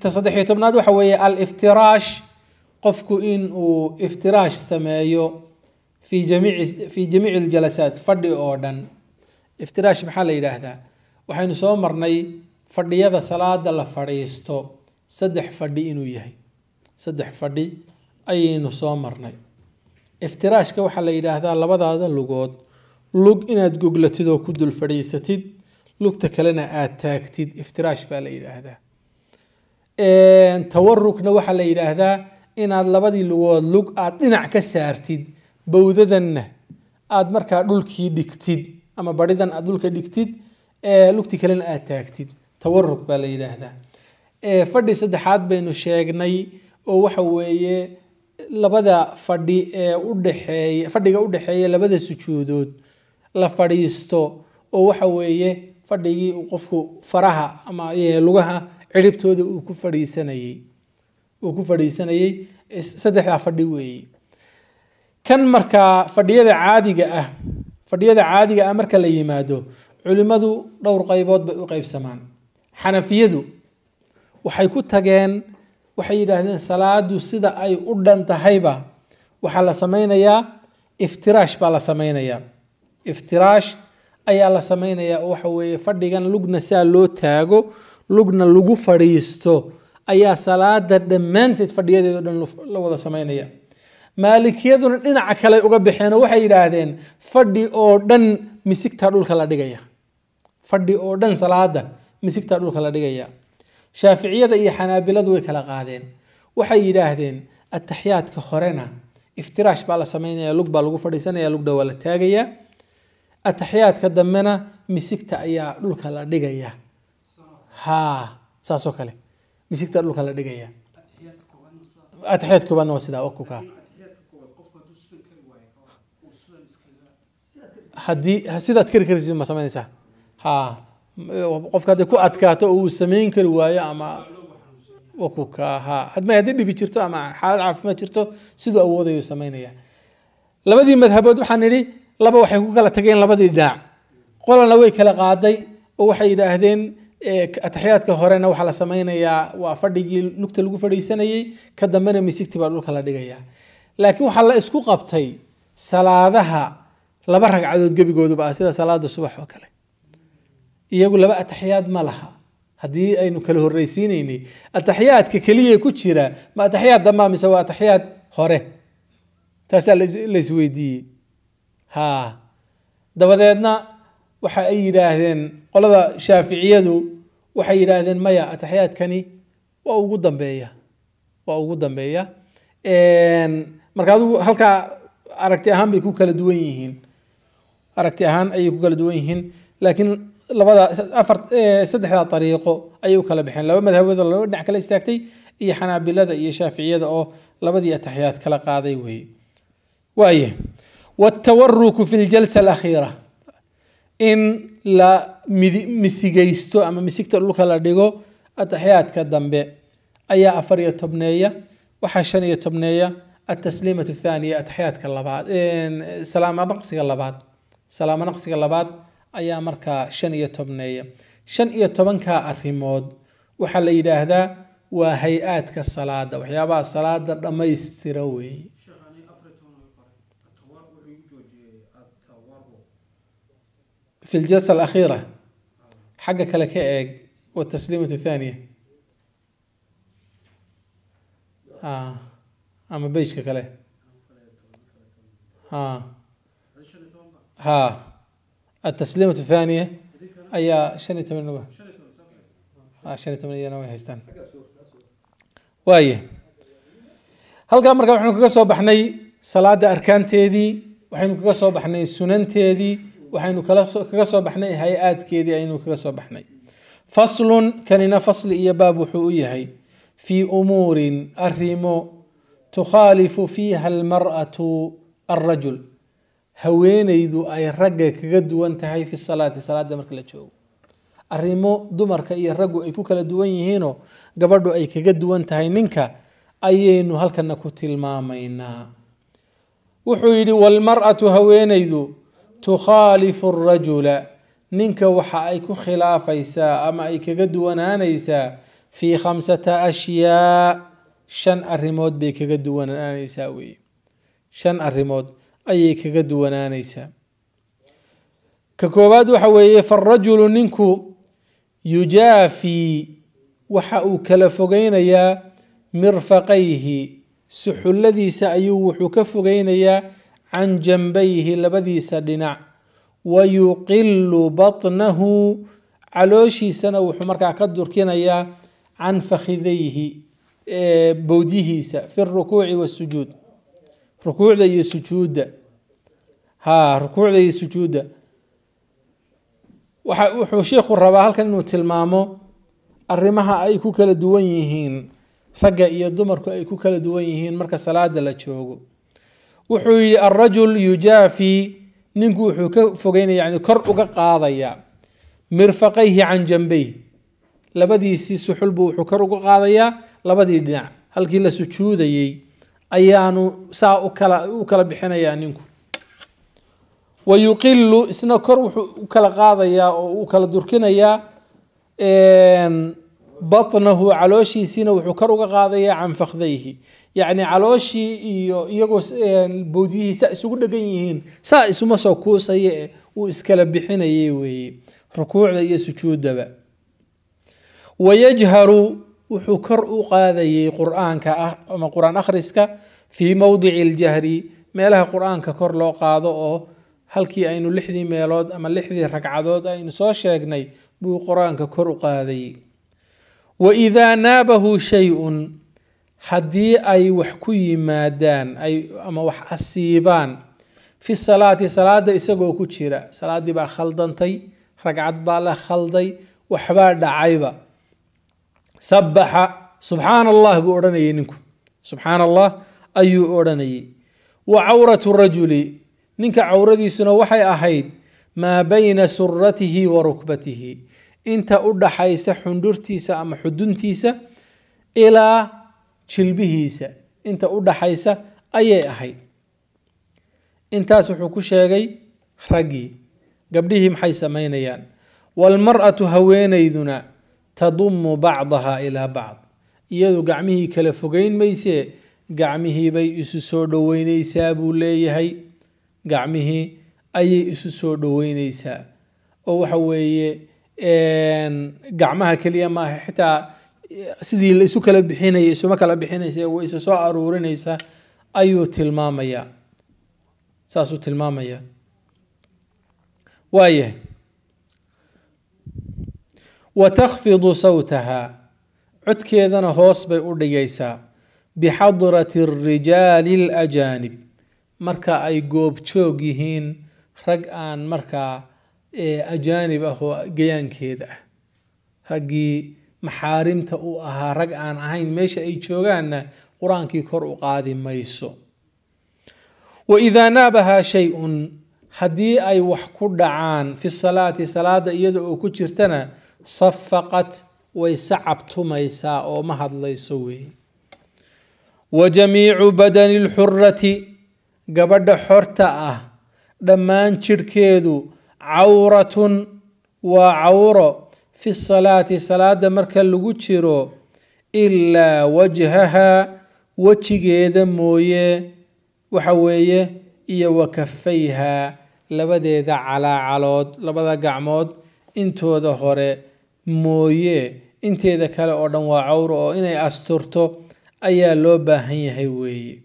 ta saddexiyo tobnaad waxa weeye aliftiraash qofku in uu iftiraash sameeyo fi jamiici fii jamiici aljalasaat fadhi oo dhan iftiraash maxaa la yidhaahdaa waxaynu soo marnay fadhiyada salaada la fadhiisto saddex fadhi inuu yahay saddex fadhi ayaynu soo marnay iftiraashka waxaa la yidhaahdaa labadaada lugood lug inaad goglatid oo ku dul fadhiisatid lugta kalena aad taagtid iftiraash baa la yidhaahdaa tawarukna waxaa la yidhaahdaa inaad labadii lugood lug aad dhinac ka saartid bowdadanna aad markaa dhulkii dhigtid ama baridan aada dhulka dhigtid lugtii kalena aada taagtid tawaruk baa la yidhaahdaa fadhi saddexaad baynu sheegnay oo waxa weeye labada fadhi ee udhaxeeya fadhiga udhexeeya labada sujuudood la fadhiisto oo waxa weeye fadhigii uu qofku faraha ama lugaha ciribtooda uu ku fadhiisanayey uu ku fadhiisanayey saddexdaa fadhi weeye kan markaa fadhiyada caadiga ah fadhiyada caadiga ah marka la yimaado culimmadu dhowr qaybood bay u qaybsamaan xanafiyadu waxay ku tageen waxay yidhaahdeen salaadu sida ay u dhan tahayba waxaa la sameynayaa iftiraash baa la sameynayaa iftiraash ayaa la sameynayaa waxa weeye fadhigan lugna saa loo taago lugna lagu fadhiisto ayaa salaada dhammaanteed fadhiyadeed oo dhan la wada sameynaya maalikiyaduna dhinaca kale uga baxeen oo waxay yidhaahdeen fadhi oo dhan misigtaa dhulka la dhigaya fadhi oo dhan salaada misigtaa dhulka la dhigaya shaaficiyada iyo xanaabiladu way kala qaadeen waxay yidhaahdeen ataxyaadka horena iftiraash baa la sameynaya lug baa lagu fadhiisanaya lugdha waa la taagaya ataxyaadka dambena misigta ayaa dhulka la dhigaya ha saasoo kale misigta dhulka la dhigaya ataxyaad koobaadna waa sidaa kuka haddii sidaad kari karaysid ma sameynaysaa ha qofka hadday ku adkaato oo uu samayn kari waayo ama wakukaha hadma dhibi jirto ama xaalad caafimaad jirto siduu awoodayu samaynaya labadii madhabood waxaan idhi laba waxay ku kala tageen labadii dhinac qolana way kala qaaday oo waxay yidhaahdeen eh, ataxyaadka horena waxaa la sameynayaa waa fadhigii lugta lagu fadhiisanayey ka dambena misigti baa dhulka la dhigaya laakiin waxaa la isku qabtay salaadaha laba ragcadood gebigoodubaa sida salaada subax oo kale iyagu laba ataxyaad ma laha haddii aynu kala horreysiinaynay ataxyaadka keliya ku jira ma ataxyaad dambaa mise waa ataxyaad hore taasaa laisweydiiyey ha dabadeedna waxa ay yidhaahdeen qolada shaaficiyadu waxay yidhaahdeen maya ataxyaadkani waa ugu dambeeya waa ugu dambeeya marka adigu halkaa aragti ahaan bay ku kala duwan yihiin aragti ahaan ayay ku kala duwan yihiin laakiin labada afar eh, saddexda dariiqo ayay u kala baxeen laba madhaboodo laba dhinac kala istaagtay iyo xanaabilada iyo shaaficiyada oo labadii ataxiyaad kala qaaday weeye waaye watawaruku fi ljalsa alakhiira in la misigeysto ama misigta dhulka la dhigo ataxiyaadka dambe ayaa afar iyo tobneeya waxaa shan iyo tobneeya atasliimatu thaaniya ataxiyaadka labaad eh, salaamo labaad salaamo labaad ayaa markaa shan iyo tobneeya shan iyo tobankaa arrimood waxaa la yidhaahdaa waa hay-aadka salaada waxyaabaha salaada dhammaystira weeye fi ljalsa alakhiira xagga kale ka eeg watasliimatu thaaniya ah, ama bejka kale ah. ha التسليمة الثانية ayaa shan iyo toban nuga shan iyo toban iyana way haystaan waaye halkaa marka waxaynu kaga soo baxnay salaada arkaanteedii waxaynu kaga soo baxnay sunanteedii waxaynu kaga soo baxnay hay-aadkeedii aynu kaga soo baxnay faslun kanina fasli iyo baab wuxuu u yahay fii umuurin arrimo tukhaalifu fiiha almar'atu alrajul haweenaydu ay ragga kaga duwan tahay fi salaati salaada marka la joogo arrimo dumarka iyo raggu ay ku kala duwan yihiinoo gabadhu ay kaga duwan tahay ninka ayaynu halkana ku tilmaamaynaa wuxuu yidhi walmar-atu haweenaydu tukhaalifu rajula ninka waxa ay ku khilaafaysaa ama ay kaga duwanaanaysaa fii khamsata ashyaa shan arrimood bay kaga duwanaanaysaa weye shan arrimood ayay kaga duwanaanaysaa ka koowaad waxa weeye farajulu ninku yujaafii waxa uu kala fogeynayaa mirfaqayhi suxulladiisa ayuu wuxuu ka fogeynayaa can jambayhi labadiisa dhinac wa yuqilu batnahu calooshiisana wuxuu markaa ka durkinayaa can fakhidayhi bowdihiisa fi rukuuci wasujuud rukuucda iyo sujuudda haa rukuucda iyo sujuudda waxa wuxuu sheikhu rabaa halkan inuu tilmaamo arrimaha ay ku kala duwan yihiin ragga iyo dumarku ay ku kala duwan yihiin marka salaada la joogo wuxuu yidhi alrajul yujaafi ninku wuxuu ka fogeynaya yani kor uga qaadayaa mirfaqayhi can jambayh labadiisii suxul buu wuxuu kor uga qaadayaa labadii dhinac halkii la sujuudayey ayaanu saa u kala bixinayaa ninku wayuqilu isna kor wuxuu u kala qaadayaa oo uu kala durkinayaa batnahu calooshiisiina wuxuu kor uga qaadayaa can fakdayhi yacni calooshii iyo iyagoo bowdyihii saa isugu dhegan yihiin saa isuma soo kuusaya e uu iskala bixinayay weeye rukuucda iyo sujuudaba wayajharu wuxuu kor u qaadayay qur-aanka ah ama qur akhriska fii mowdici iljahri meelaha qur-aanka kor loo qaado oo halkii aynu lixdii meelood ama lixdii ragcadood aynu soo sheegnay buu qur-aanka kor u qaadayay wa idaa naabahu shay-un haddii ay wax ku yimaadaan ay ama wax asiibaan fi salaati salaada isagoo ku jira salaaddii baa khaldantay ragcad baa la khalday waxbaa dhacayba sabaxa subxaan allah buu odhanayay ninku subxaan allah ayuu odhanayay wa cawratu rajuli ninka cawradiisuna waxay ahayd maa bayna suratihi wa rukbatihi inta u dhaxaysa xundhurtiisa ama xuduntiisa ilaa jilbihiisa inta u dhaxaysa ayay ahayd intaas wuxuu ku sheegay raggii gabdhihii maxay samaynayaan walmar'atu haweenayduna tadumu bacdaha ilaa bacd iyadu gacmihii kala fogeyn maysee bay isu soo dhoweynaysaa buu leeyahay gacmihii ayay isu soo dhoweyneysaa oo waxa weeye gacmaha keliya maaha xitaa sidii laisu kala bixinaya isuma kala bixinaysa wa isa soo aruurinaysaa ayuu tilmaamayaa saasuu tilmaamayaa waayahay watakfidu sawtaha codkeedana hoos bay u dhigaysaa bixadrati rijaali alajaanib marka ay goobjoog yihiin rag aan markaa ajaanib ah oo gayaankeeda ah raggii maxaarimta u ahaa rag aan ahayn meesha ay joogaanna qur-aankii kor u qaadi mayso waidaa naabahaa shay-un haddii ay wax ku dhacaan fi salaati salaada iyada oo ku jirtana safaqat way sacabtumaysaa oo ma hadlayso weeye wa jamiicu badani lxurati gabadha xorta ah dhammaan jidhkeedu cawratun waa cawro fi salaati salaadda marka lagu jiro ilaa wajhaha wejigeeda mooye waxa weeye iyo wa kafayha labadeeda calood labada gacmood intooda hore mooye inteeda kale oo dhan waa cawro oo inay asturto ayaa loo baahan yahay weeye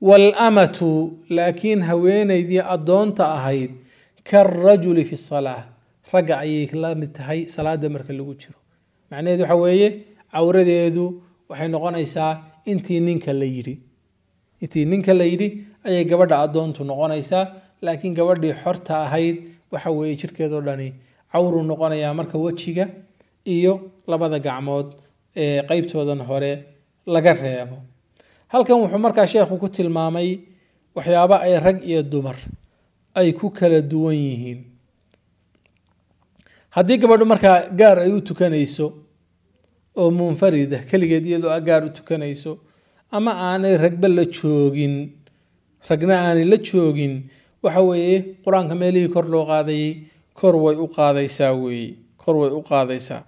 wal amatu laakiin haweenaydii addoonta ahayd karajuli fi salaa ragga ayay la mid tahay salaada marka lagu jiro macnaheedu waxa weeye cawradeedu waxay noqonaysaa intii ninka la yidhi intii ninka la yidhi ayay gabadha addoontu noqonaysaa laakiin gabadhii xorta ahayd waxa weeye jirkeedoo dhani cawruu noqonayaa marka wejiga iyo labada gacmood ee qeybtoodan hore laga reebo halkan wuxuu markaa sheekhu ku tilmaamay waxyaaba ay rag iyo dumar ay ku kala duwan yihiin haddii gabadho markaa gaar ay u tukanayso oo munfarida ah, keligeed iyadoo gaar u tukanayso ama aanay ragba la joogin ragna aanay la joogin waxa weeye qur-aanka meelihii kor loo qaadayay kor way u qaadaysaa weeye kor way u qaadaysaa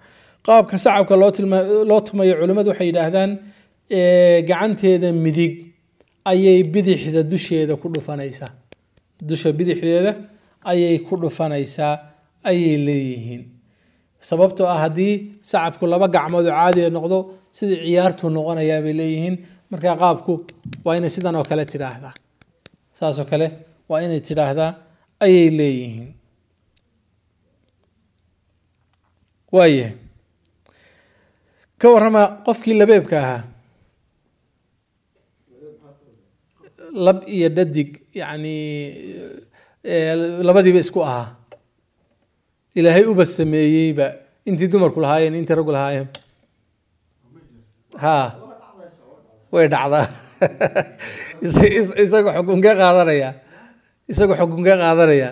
qaabka sacabka loo tilma loo tumayo culimmadu waxay yidhaahdaan gacanteeda midig ayay bidixda dusheeda ku dhufanaysaa dusha bidixdeeda ayay ku dhufanaysaa ayay leeyihiin sababtoo ah haddii sacabku laba gacmood oo caadiga noqdo sidai ciyaartu noqonayaa bay leeyihiin markaa qaabku waa inay sidan oo kale tidhaahdaa saasoo kale waa inay tidhaahdaa ayay leeyihiin waayahay ka warama qofkii labeebka ahaa lab iyo dhadig yacni labadiiba isku ahaa ilaahay uba sameeyeyba intii dumarku lahaayeen intii raggu lahaayeen ha way dhacdaa isagu xukunka qaadanaya isagu xukunka qaadanayaa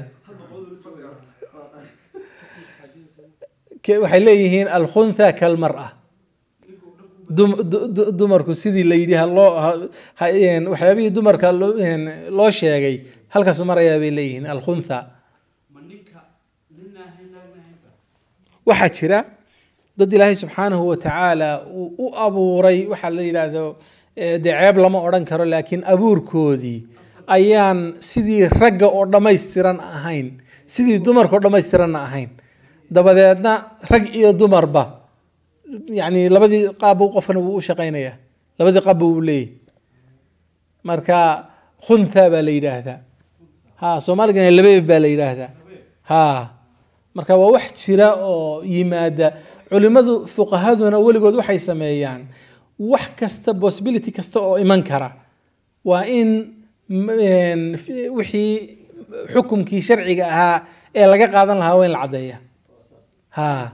waxay leeyihiin alkhuntha kalmara ah. dumarku sidii la yidhi waxyaabihii dumarka loo sheegay halkaasu marayaa bay leeyihiin alkhuntha waxaa jira dad ilaahay subxaanahu watacaala u abuuray waxaa la yidhaahdo dee ceeb lama odhan karo laakiin abuurkoodii ayaan sidii ragga oo dhammaystiran ahayn sidii dumarka oo dhammaystiranna ahayn dabadeedna rag iyo dumarba yani labadii qaab qofkan wuu ushaqeynaya labadii qaabba wuu leeyahy marka khuntha baa la yidhaahdaa ha soomaaligan labeeb baa la yidhaahdaa ha marka waa wax jira oo yimaada culimadu fuqahaduna weligood waxay sameeyaan wax kasta possibility kasta oo iman kara waa in eh, wixii xukumkii sharciga ahaa ee laga qaadan lahaa waa in la caddeeya Eh,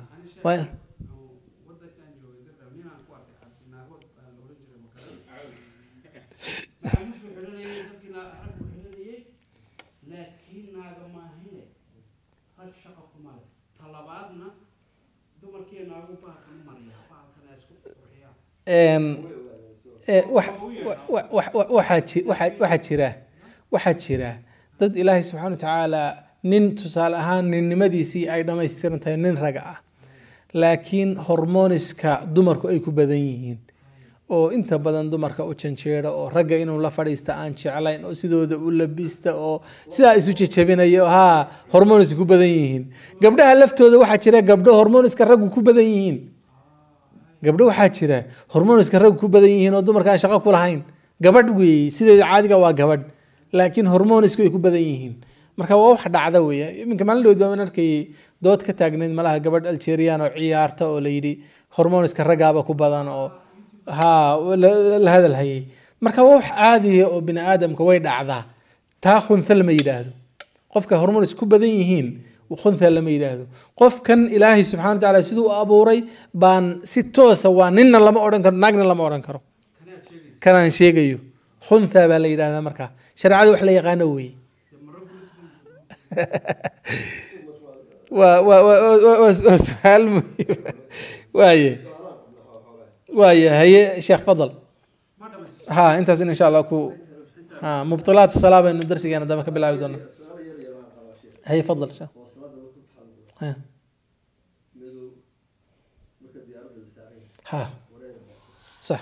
waxaa jira waxaa jira dad ilaahay subxana wa tacaala nin tusaale ahaan ninnimadiisii ay dhamaystiran tahay nin raga ah laakiin hormoniska dumarku ay ku badan yihiin oo inta badan dumarka u janjeera oo ragga inuu la fadhiista aan jeclayn oo sidooda u labista oo sidaa isu jejabinayo haa hormonis ku badan yihiin gabdhaha laftooda waxaa jira gabdho hormoniska raggu ku badan yihiin gabdho waxaa jira hormoniska raggu ku badan yihiin oo dumarka aan shaqo ku gabadh weeye sideeda caadiga waa gabadh laakiin hormonisku ay ku badan yihiin marka waa wax dhacda weya iminka maalin dhowd baan arkayay dood ka taagnayd malaha gabadh algerian oo ciyaarta oo la yidhi hormoniska raggaaba ku badan oo ha la hadal hayay marka waa wax caadiya ah oo bini aadamka way dhacdaa taa khuntha lama yidhaahdo qofka hormonis ku badan yihiin khuntha lama yidhaahdo qofkan ilaahay subxana wa tacaala siduu u abuuray baan si toosa waa ninna lama odhan karo naagna lama odhan karo kanaan sheegayo khuntha baa la yidhahdaa markaa shareecada wax la yaqaano weye waa su-aal muhiim ah. waay haye sheekh fadal ha intaas in insha allah ku ha mubtilaat salaa baynu darsigeena dambe ka bilaabi doona haye fadal ha sax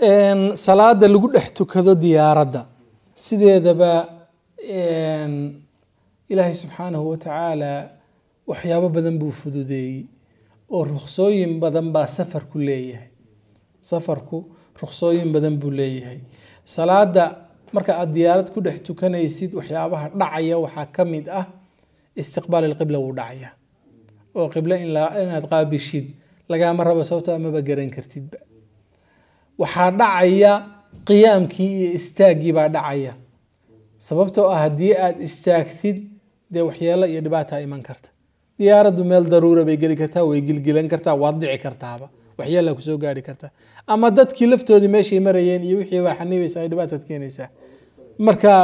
salaada lagu dhex tukado diyaaradda sideedaba ilaahay subxaanahu watacaalaa waxyaabo badan buu fududeeyey oo ruksooyin badan baa safarku leeyahay safarku ruksooyin badan buu leeyahay salaada marka aada diyaarad ku dhex tukanaysid waxyaabaha dhacaya waxaa ka mid ah istiqbaal ilqibla wuu dhacaya oo qiblo inaad qaabishid lagaama rabo sababto amaba ah garan kartidba waxaa dhacaya qiyaamkii iyo istaaggii baa dhacaya sababtoo ah haddii aad istaagtid dee waxyeelo iyo dhibaata iman karta diyaaraddu meel daruura bay geli kartaa way gilgilan kartaa waad dhici kartaaba waxyeelaa kusoo gaari kartaa ama dadkii laftoodii meeshay marayeen iyo wixii baa xaniibaysa ay dhibaatad keenaysaa marka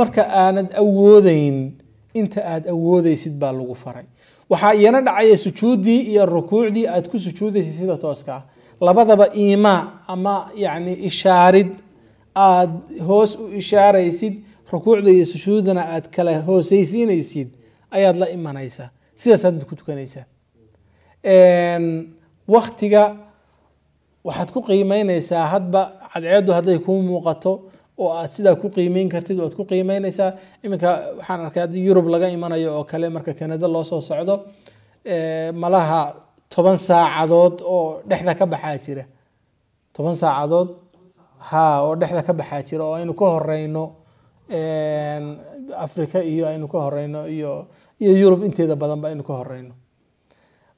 marka aanad awoodayn inta aad awoodaysid baa lagu faray waxaa iyana dhacaya sujuuddii iyo rukuucdii aad ku sujuudaysay sida tooska ah labadaba imaa ama yani ishaarid aad hoos u ishaaraysid rukuucda iyo sujuudana aad kala hooseysiinaysid ayaad la imanaysaa sidaas hadda ku tukanaysaa waktiga waxaad ku qiimeyneysaa hadba cadceedu hadday kuu muuqato oo aad sidaa ku qiimeyn kartid waad ku qiimeyneysaa iminka waxaan arkay haddii yurub laga imanayo oo kale marka kanada loo soo socdo malaha toban saacadood oo dhexda ka baxaa jira toban saacadood ha oo dhexda ka baxaa jira oo aynu ka horeyno africa iyo aynu ka horeyno iyo iyo yurub inteeda badanba aynu ka horeyno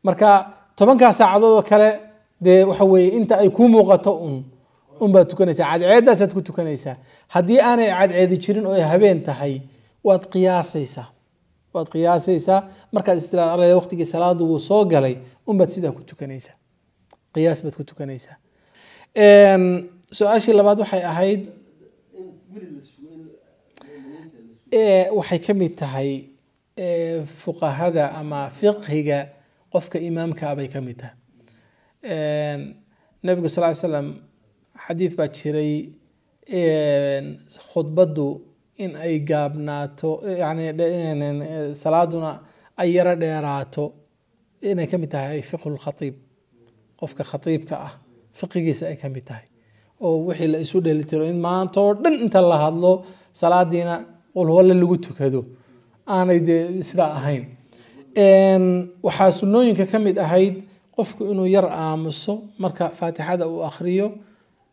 marka tobankaa saacadood oo kale dee waxa weeye inta ay kuu muuqato un unbaad tukanaysaa cadceedaasaad ku tukanaysaa haddii aanay cadceedi jirin oo ay habeen tahay waad qiyaasaysaa waad qiyaasaysaa markaad istiraacda waqtigii salaada wuu soo galay unbaad sidaa ku tukanaysaa qiyaas baad ku tukanaysaa su-aashii labaad waxay ahayd waxay ka mid tahay fuqahada ama fiqhiga qofka imaamkaa ah bay ka mid tahay nabigu sal ly slam xadiid baa jiray khudbaddu in ay gaabnaato yani eh, salaaduna ay yaro dheeraato inay ka mid tahay fiqhu lkhatiib qofka khatiibka ah fiqigiisa ay ka mid tahay oo wixii la isu dhelitiro in maantoo dhan inta la hadlo salaadiina walwale lagu tukado aanay dee sidaa ahayn waxaa sunnooyinka ka mid ahayd qofku inuu yar aamuso marka faatixada uu akhriyo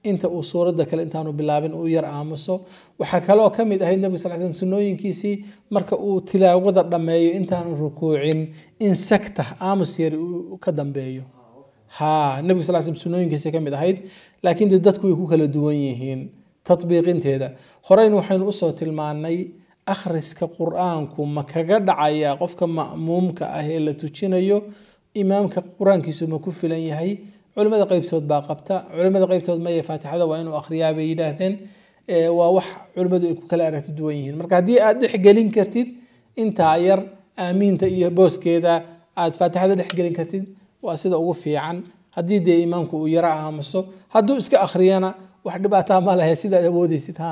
inta uu suurada kale intaanu bilaabin uu yar aamuso waxaa kaloo kamid ahayd nabig sal slm sunooyinkiisii marka uu tilaawada dhammeeyo intaanu rukuucin in sagta aamus yari uu ka dambeeyo ha nabig sal slm sunooyinkiisa kamid ahayd laakiin de dadku way ku kala duwan yihiin tatbiiqinteeda horeyna waxaynu usoo tilmaanay akhriska qur-aanku ma kaga dhacayaa qofka ma'muumka ah ee la tujinayo imaamka qur-aankiisu ma ku filan yahay culimada qeybtood baa qabta culimada qeybtood maya faatixada waa inuu akhriyaa bay yidhaahdeen waa wax culimmadu ay ku kala aragti duwan yihiin marka haddii aad dhexgelin kartid intaa yar aamiinta iyo booskeeda aada faatixada dhexgelin kartid waa sida ugu fiican haddii dee imaamku uu yaro aamuso hadduu iska akhriyana wax dhibaataa ma lahe sidaad awoodeysid ha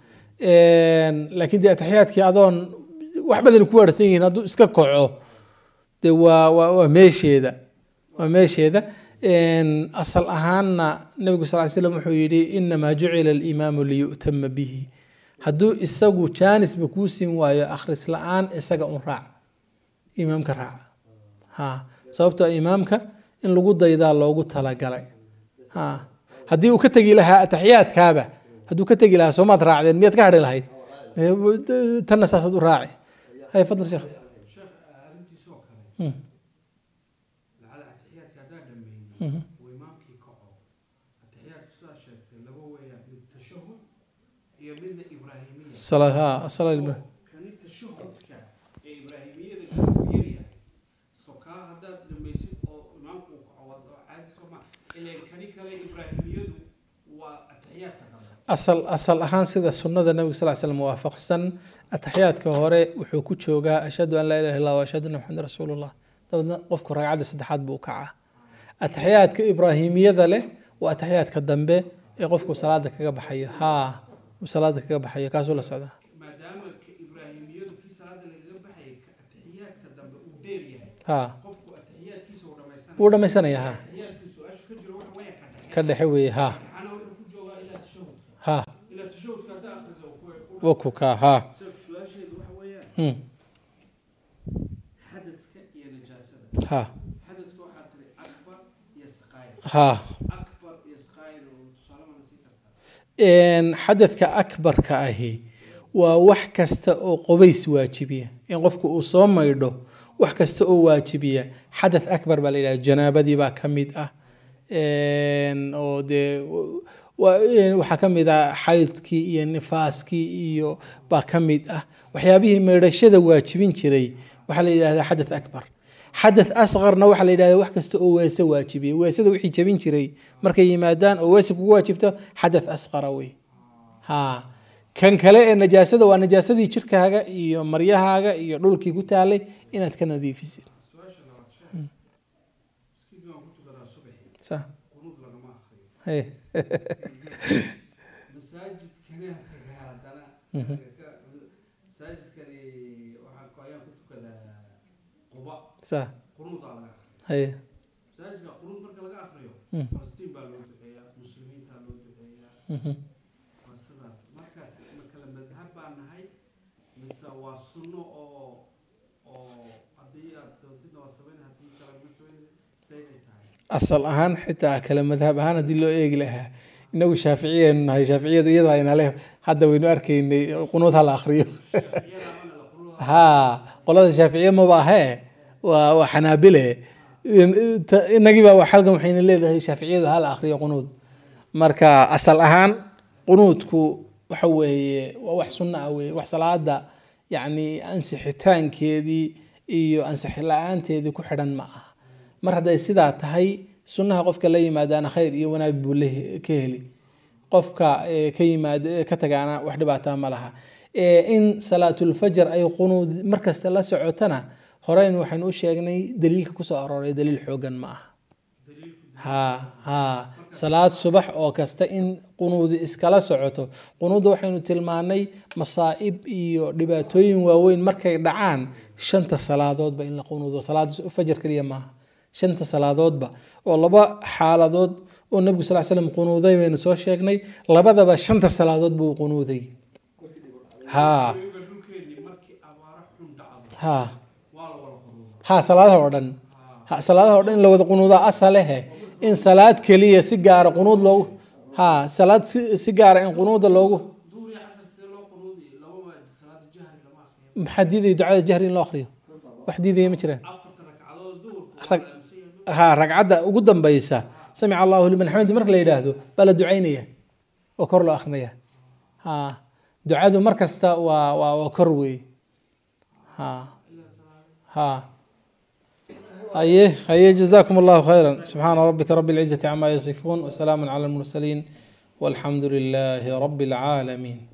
laakiin dee ataxiyaadkii adoon wax badan ku waarsan yihiin hadduu iska kaco dee waa wa waa meesheeda waa meesheeda asal ahaanna nabigu sal l slam wuxuu yidhi inamaa jucila alimaamu liyu'tama bihi hadduu isagu jaanisba kuu siin waayo akhris la-aan isaga un raac imaamka raaca ha sababtoo ah imaamka in lagu daydaa loogu talagalay ha haddii uu ka tegi lahaa ataxiyaadkaaba hadduu ka tegi lahaa soomaad raacdeen miyaad ka hadhi lahayd eh, tanna saasaad u raaci hay fadl sheekh صلاة صلاة asal asal ahaan sida sunnada nabiga sal slam waafaqsan ataxyaadka hore wuxuu ku joogaa ashhadu an laa ilaha illah wa ashhadu anna maxamed rasuulullah dabeedna qofku ragcadda saddexaad buu kacaa ataxyaadka ibraahimiyada leh waa ataxyaadka dambe ee qofku salaada kaga baxayo haa uu salaada kaga baxayo kaasuu la socdaa haa wuu dhammaysanaya haa ka dhexe weeye haa haa wakuka haa hmm. haa haa xadadka akbarka ahi waa wax kasta oo qubays waajibiya in qofku uu soo maydho wax kasta oo waajibiya xadath akbar baa la yidhaha janaabadii baa ka mid ah oo dee waxaa ka mid ah xaydkii iyo nifaaskii iyo baa ka mid ah waxyaabihii meedhashada waajibin jiray waxaa la yidhahdaa xadath akbar xadath asqarna waxaa la yidhahdaa wax kasta oo weese waajibiyay weesada wixii jabin jiray markay yimaadaan oo weese kugu waajibto xadath asqara wey ha kan kale ee najaasada waa najaasadii jirkaaga iyo maryahaaga iyo dhulkii ku taalay inaad ka nadiifisid masaajidkana taga haddana masaajidkani waxaa ku ayaan ku tukadaa quba sa quruudaa laga akhriya haye masaajidka quruud marka laga akhriyo falastiin baa loo duceeyaa muslimiintaa loo duceeyaa waa sidaas markaas ma kala madhab baa nahay mise waa sunno oo oo haddii aad doontidna waa samayn haddii kale ma samayn say bay tahay asal ahaan xitaa kale madhab ahaan haddii loo eegi lahaa inagu shaaficiyanu nahay shaaficiyadu iyadaa hadda waynu arkaynay qunuud ha akriyo ha qolada shaaficiya maba ahee waa waa xanaabile inagii baa xalkan waxayna leedahay shaaficiyadu ha akriyo qunuud marka asal ahaan qunuudku waxa weeye waa wax sunna ah weye wax salaada yacni ansixitaankeedii iyo ansixi la-aanteedii ku xidhan ma aha mar hadday sidaa tahay sunnaha qofka la yimaadaana khayr iyo wanaag buu ka heli qofka eh, eh, ka tagaana wax dhibaataa ma laha eh, in salaatulfajr ay qunuud markasta la socotana horeyn waxaan u sheegnay daliilka kusoo arooray daliil xoogan ma aha ha salaad subax oo kasta in qunuudi iskala socoto qunuudda waxaynu tilmaanay masaa'ib iyo dhibaatooyin waaweyn markay dhacaan shanta salaadoodba in la qunuudo salaad fajar keliya maaha shanta salaadoodba oo laba xaaladood oo nabigu sal slam qunuuday baynu soo sheegnay labadaba shanta salaadood buu qunuuday ha salaadaha oo dhan salaadaha o dhan in la wada qunuudaa asalehe in salaad keliya si gaara qunuud loogu ha salaad si gaara in qunuuda loogu maxaa diidaya ducada jahri in loo akriyo wax diidaya ma jiraan ha ragcadda ugu dambaysa samic allahu liman xamdi marka la yidhaahdo baa la ducaynaya oo kor loo akrinaya ha ducadu mar kasta waa waa waa kor wey ha ha haye haye jazakum allahu khayra subxaana rabbika rabi اlcizati cama yasifuun wasalaamu cala اlmursaliin walxamdu lilahi rabi اlcaalamiin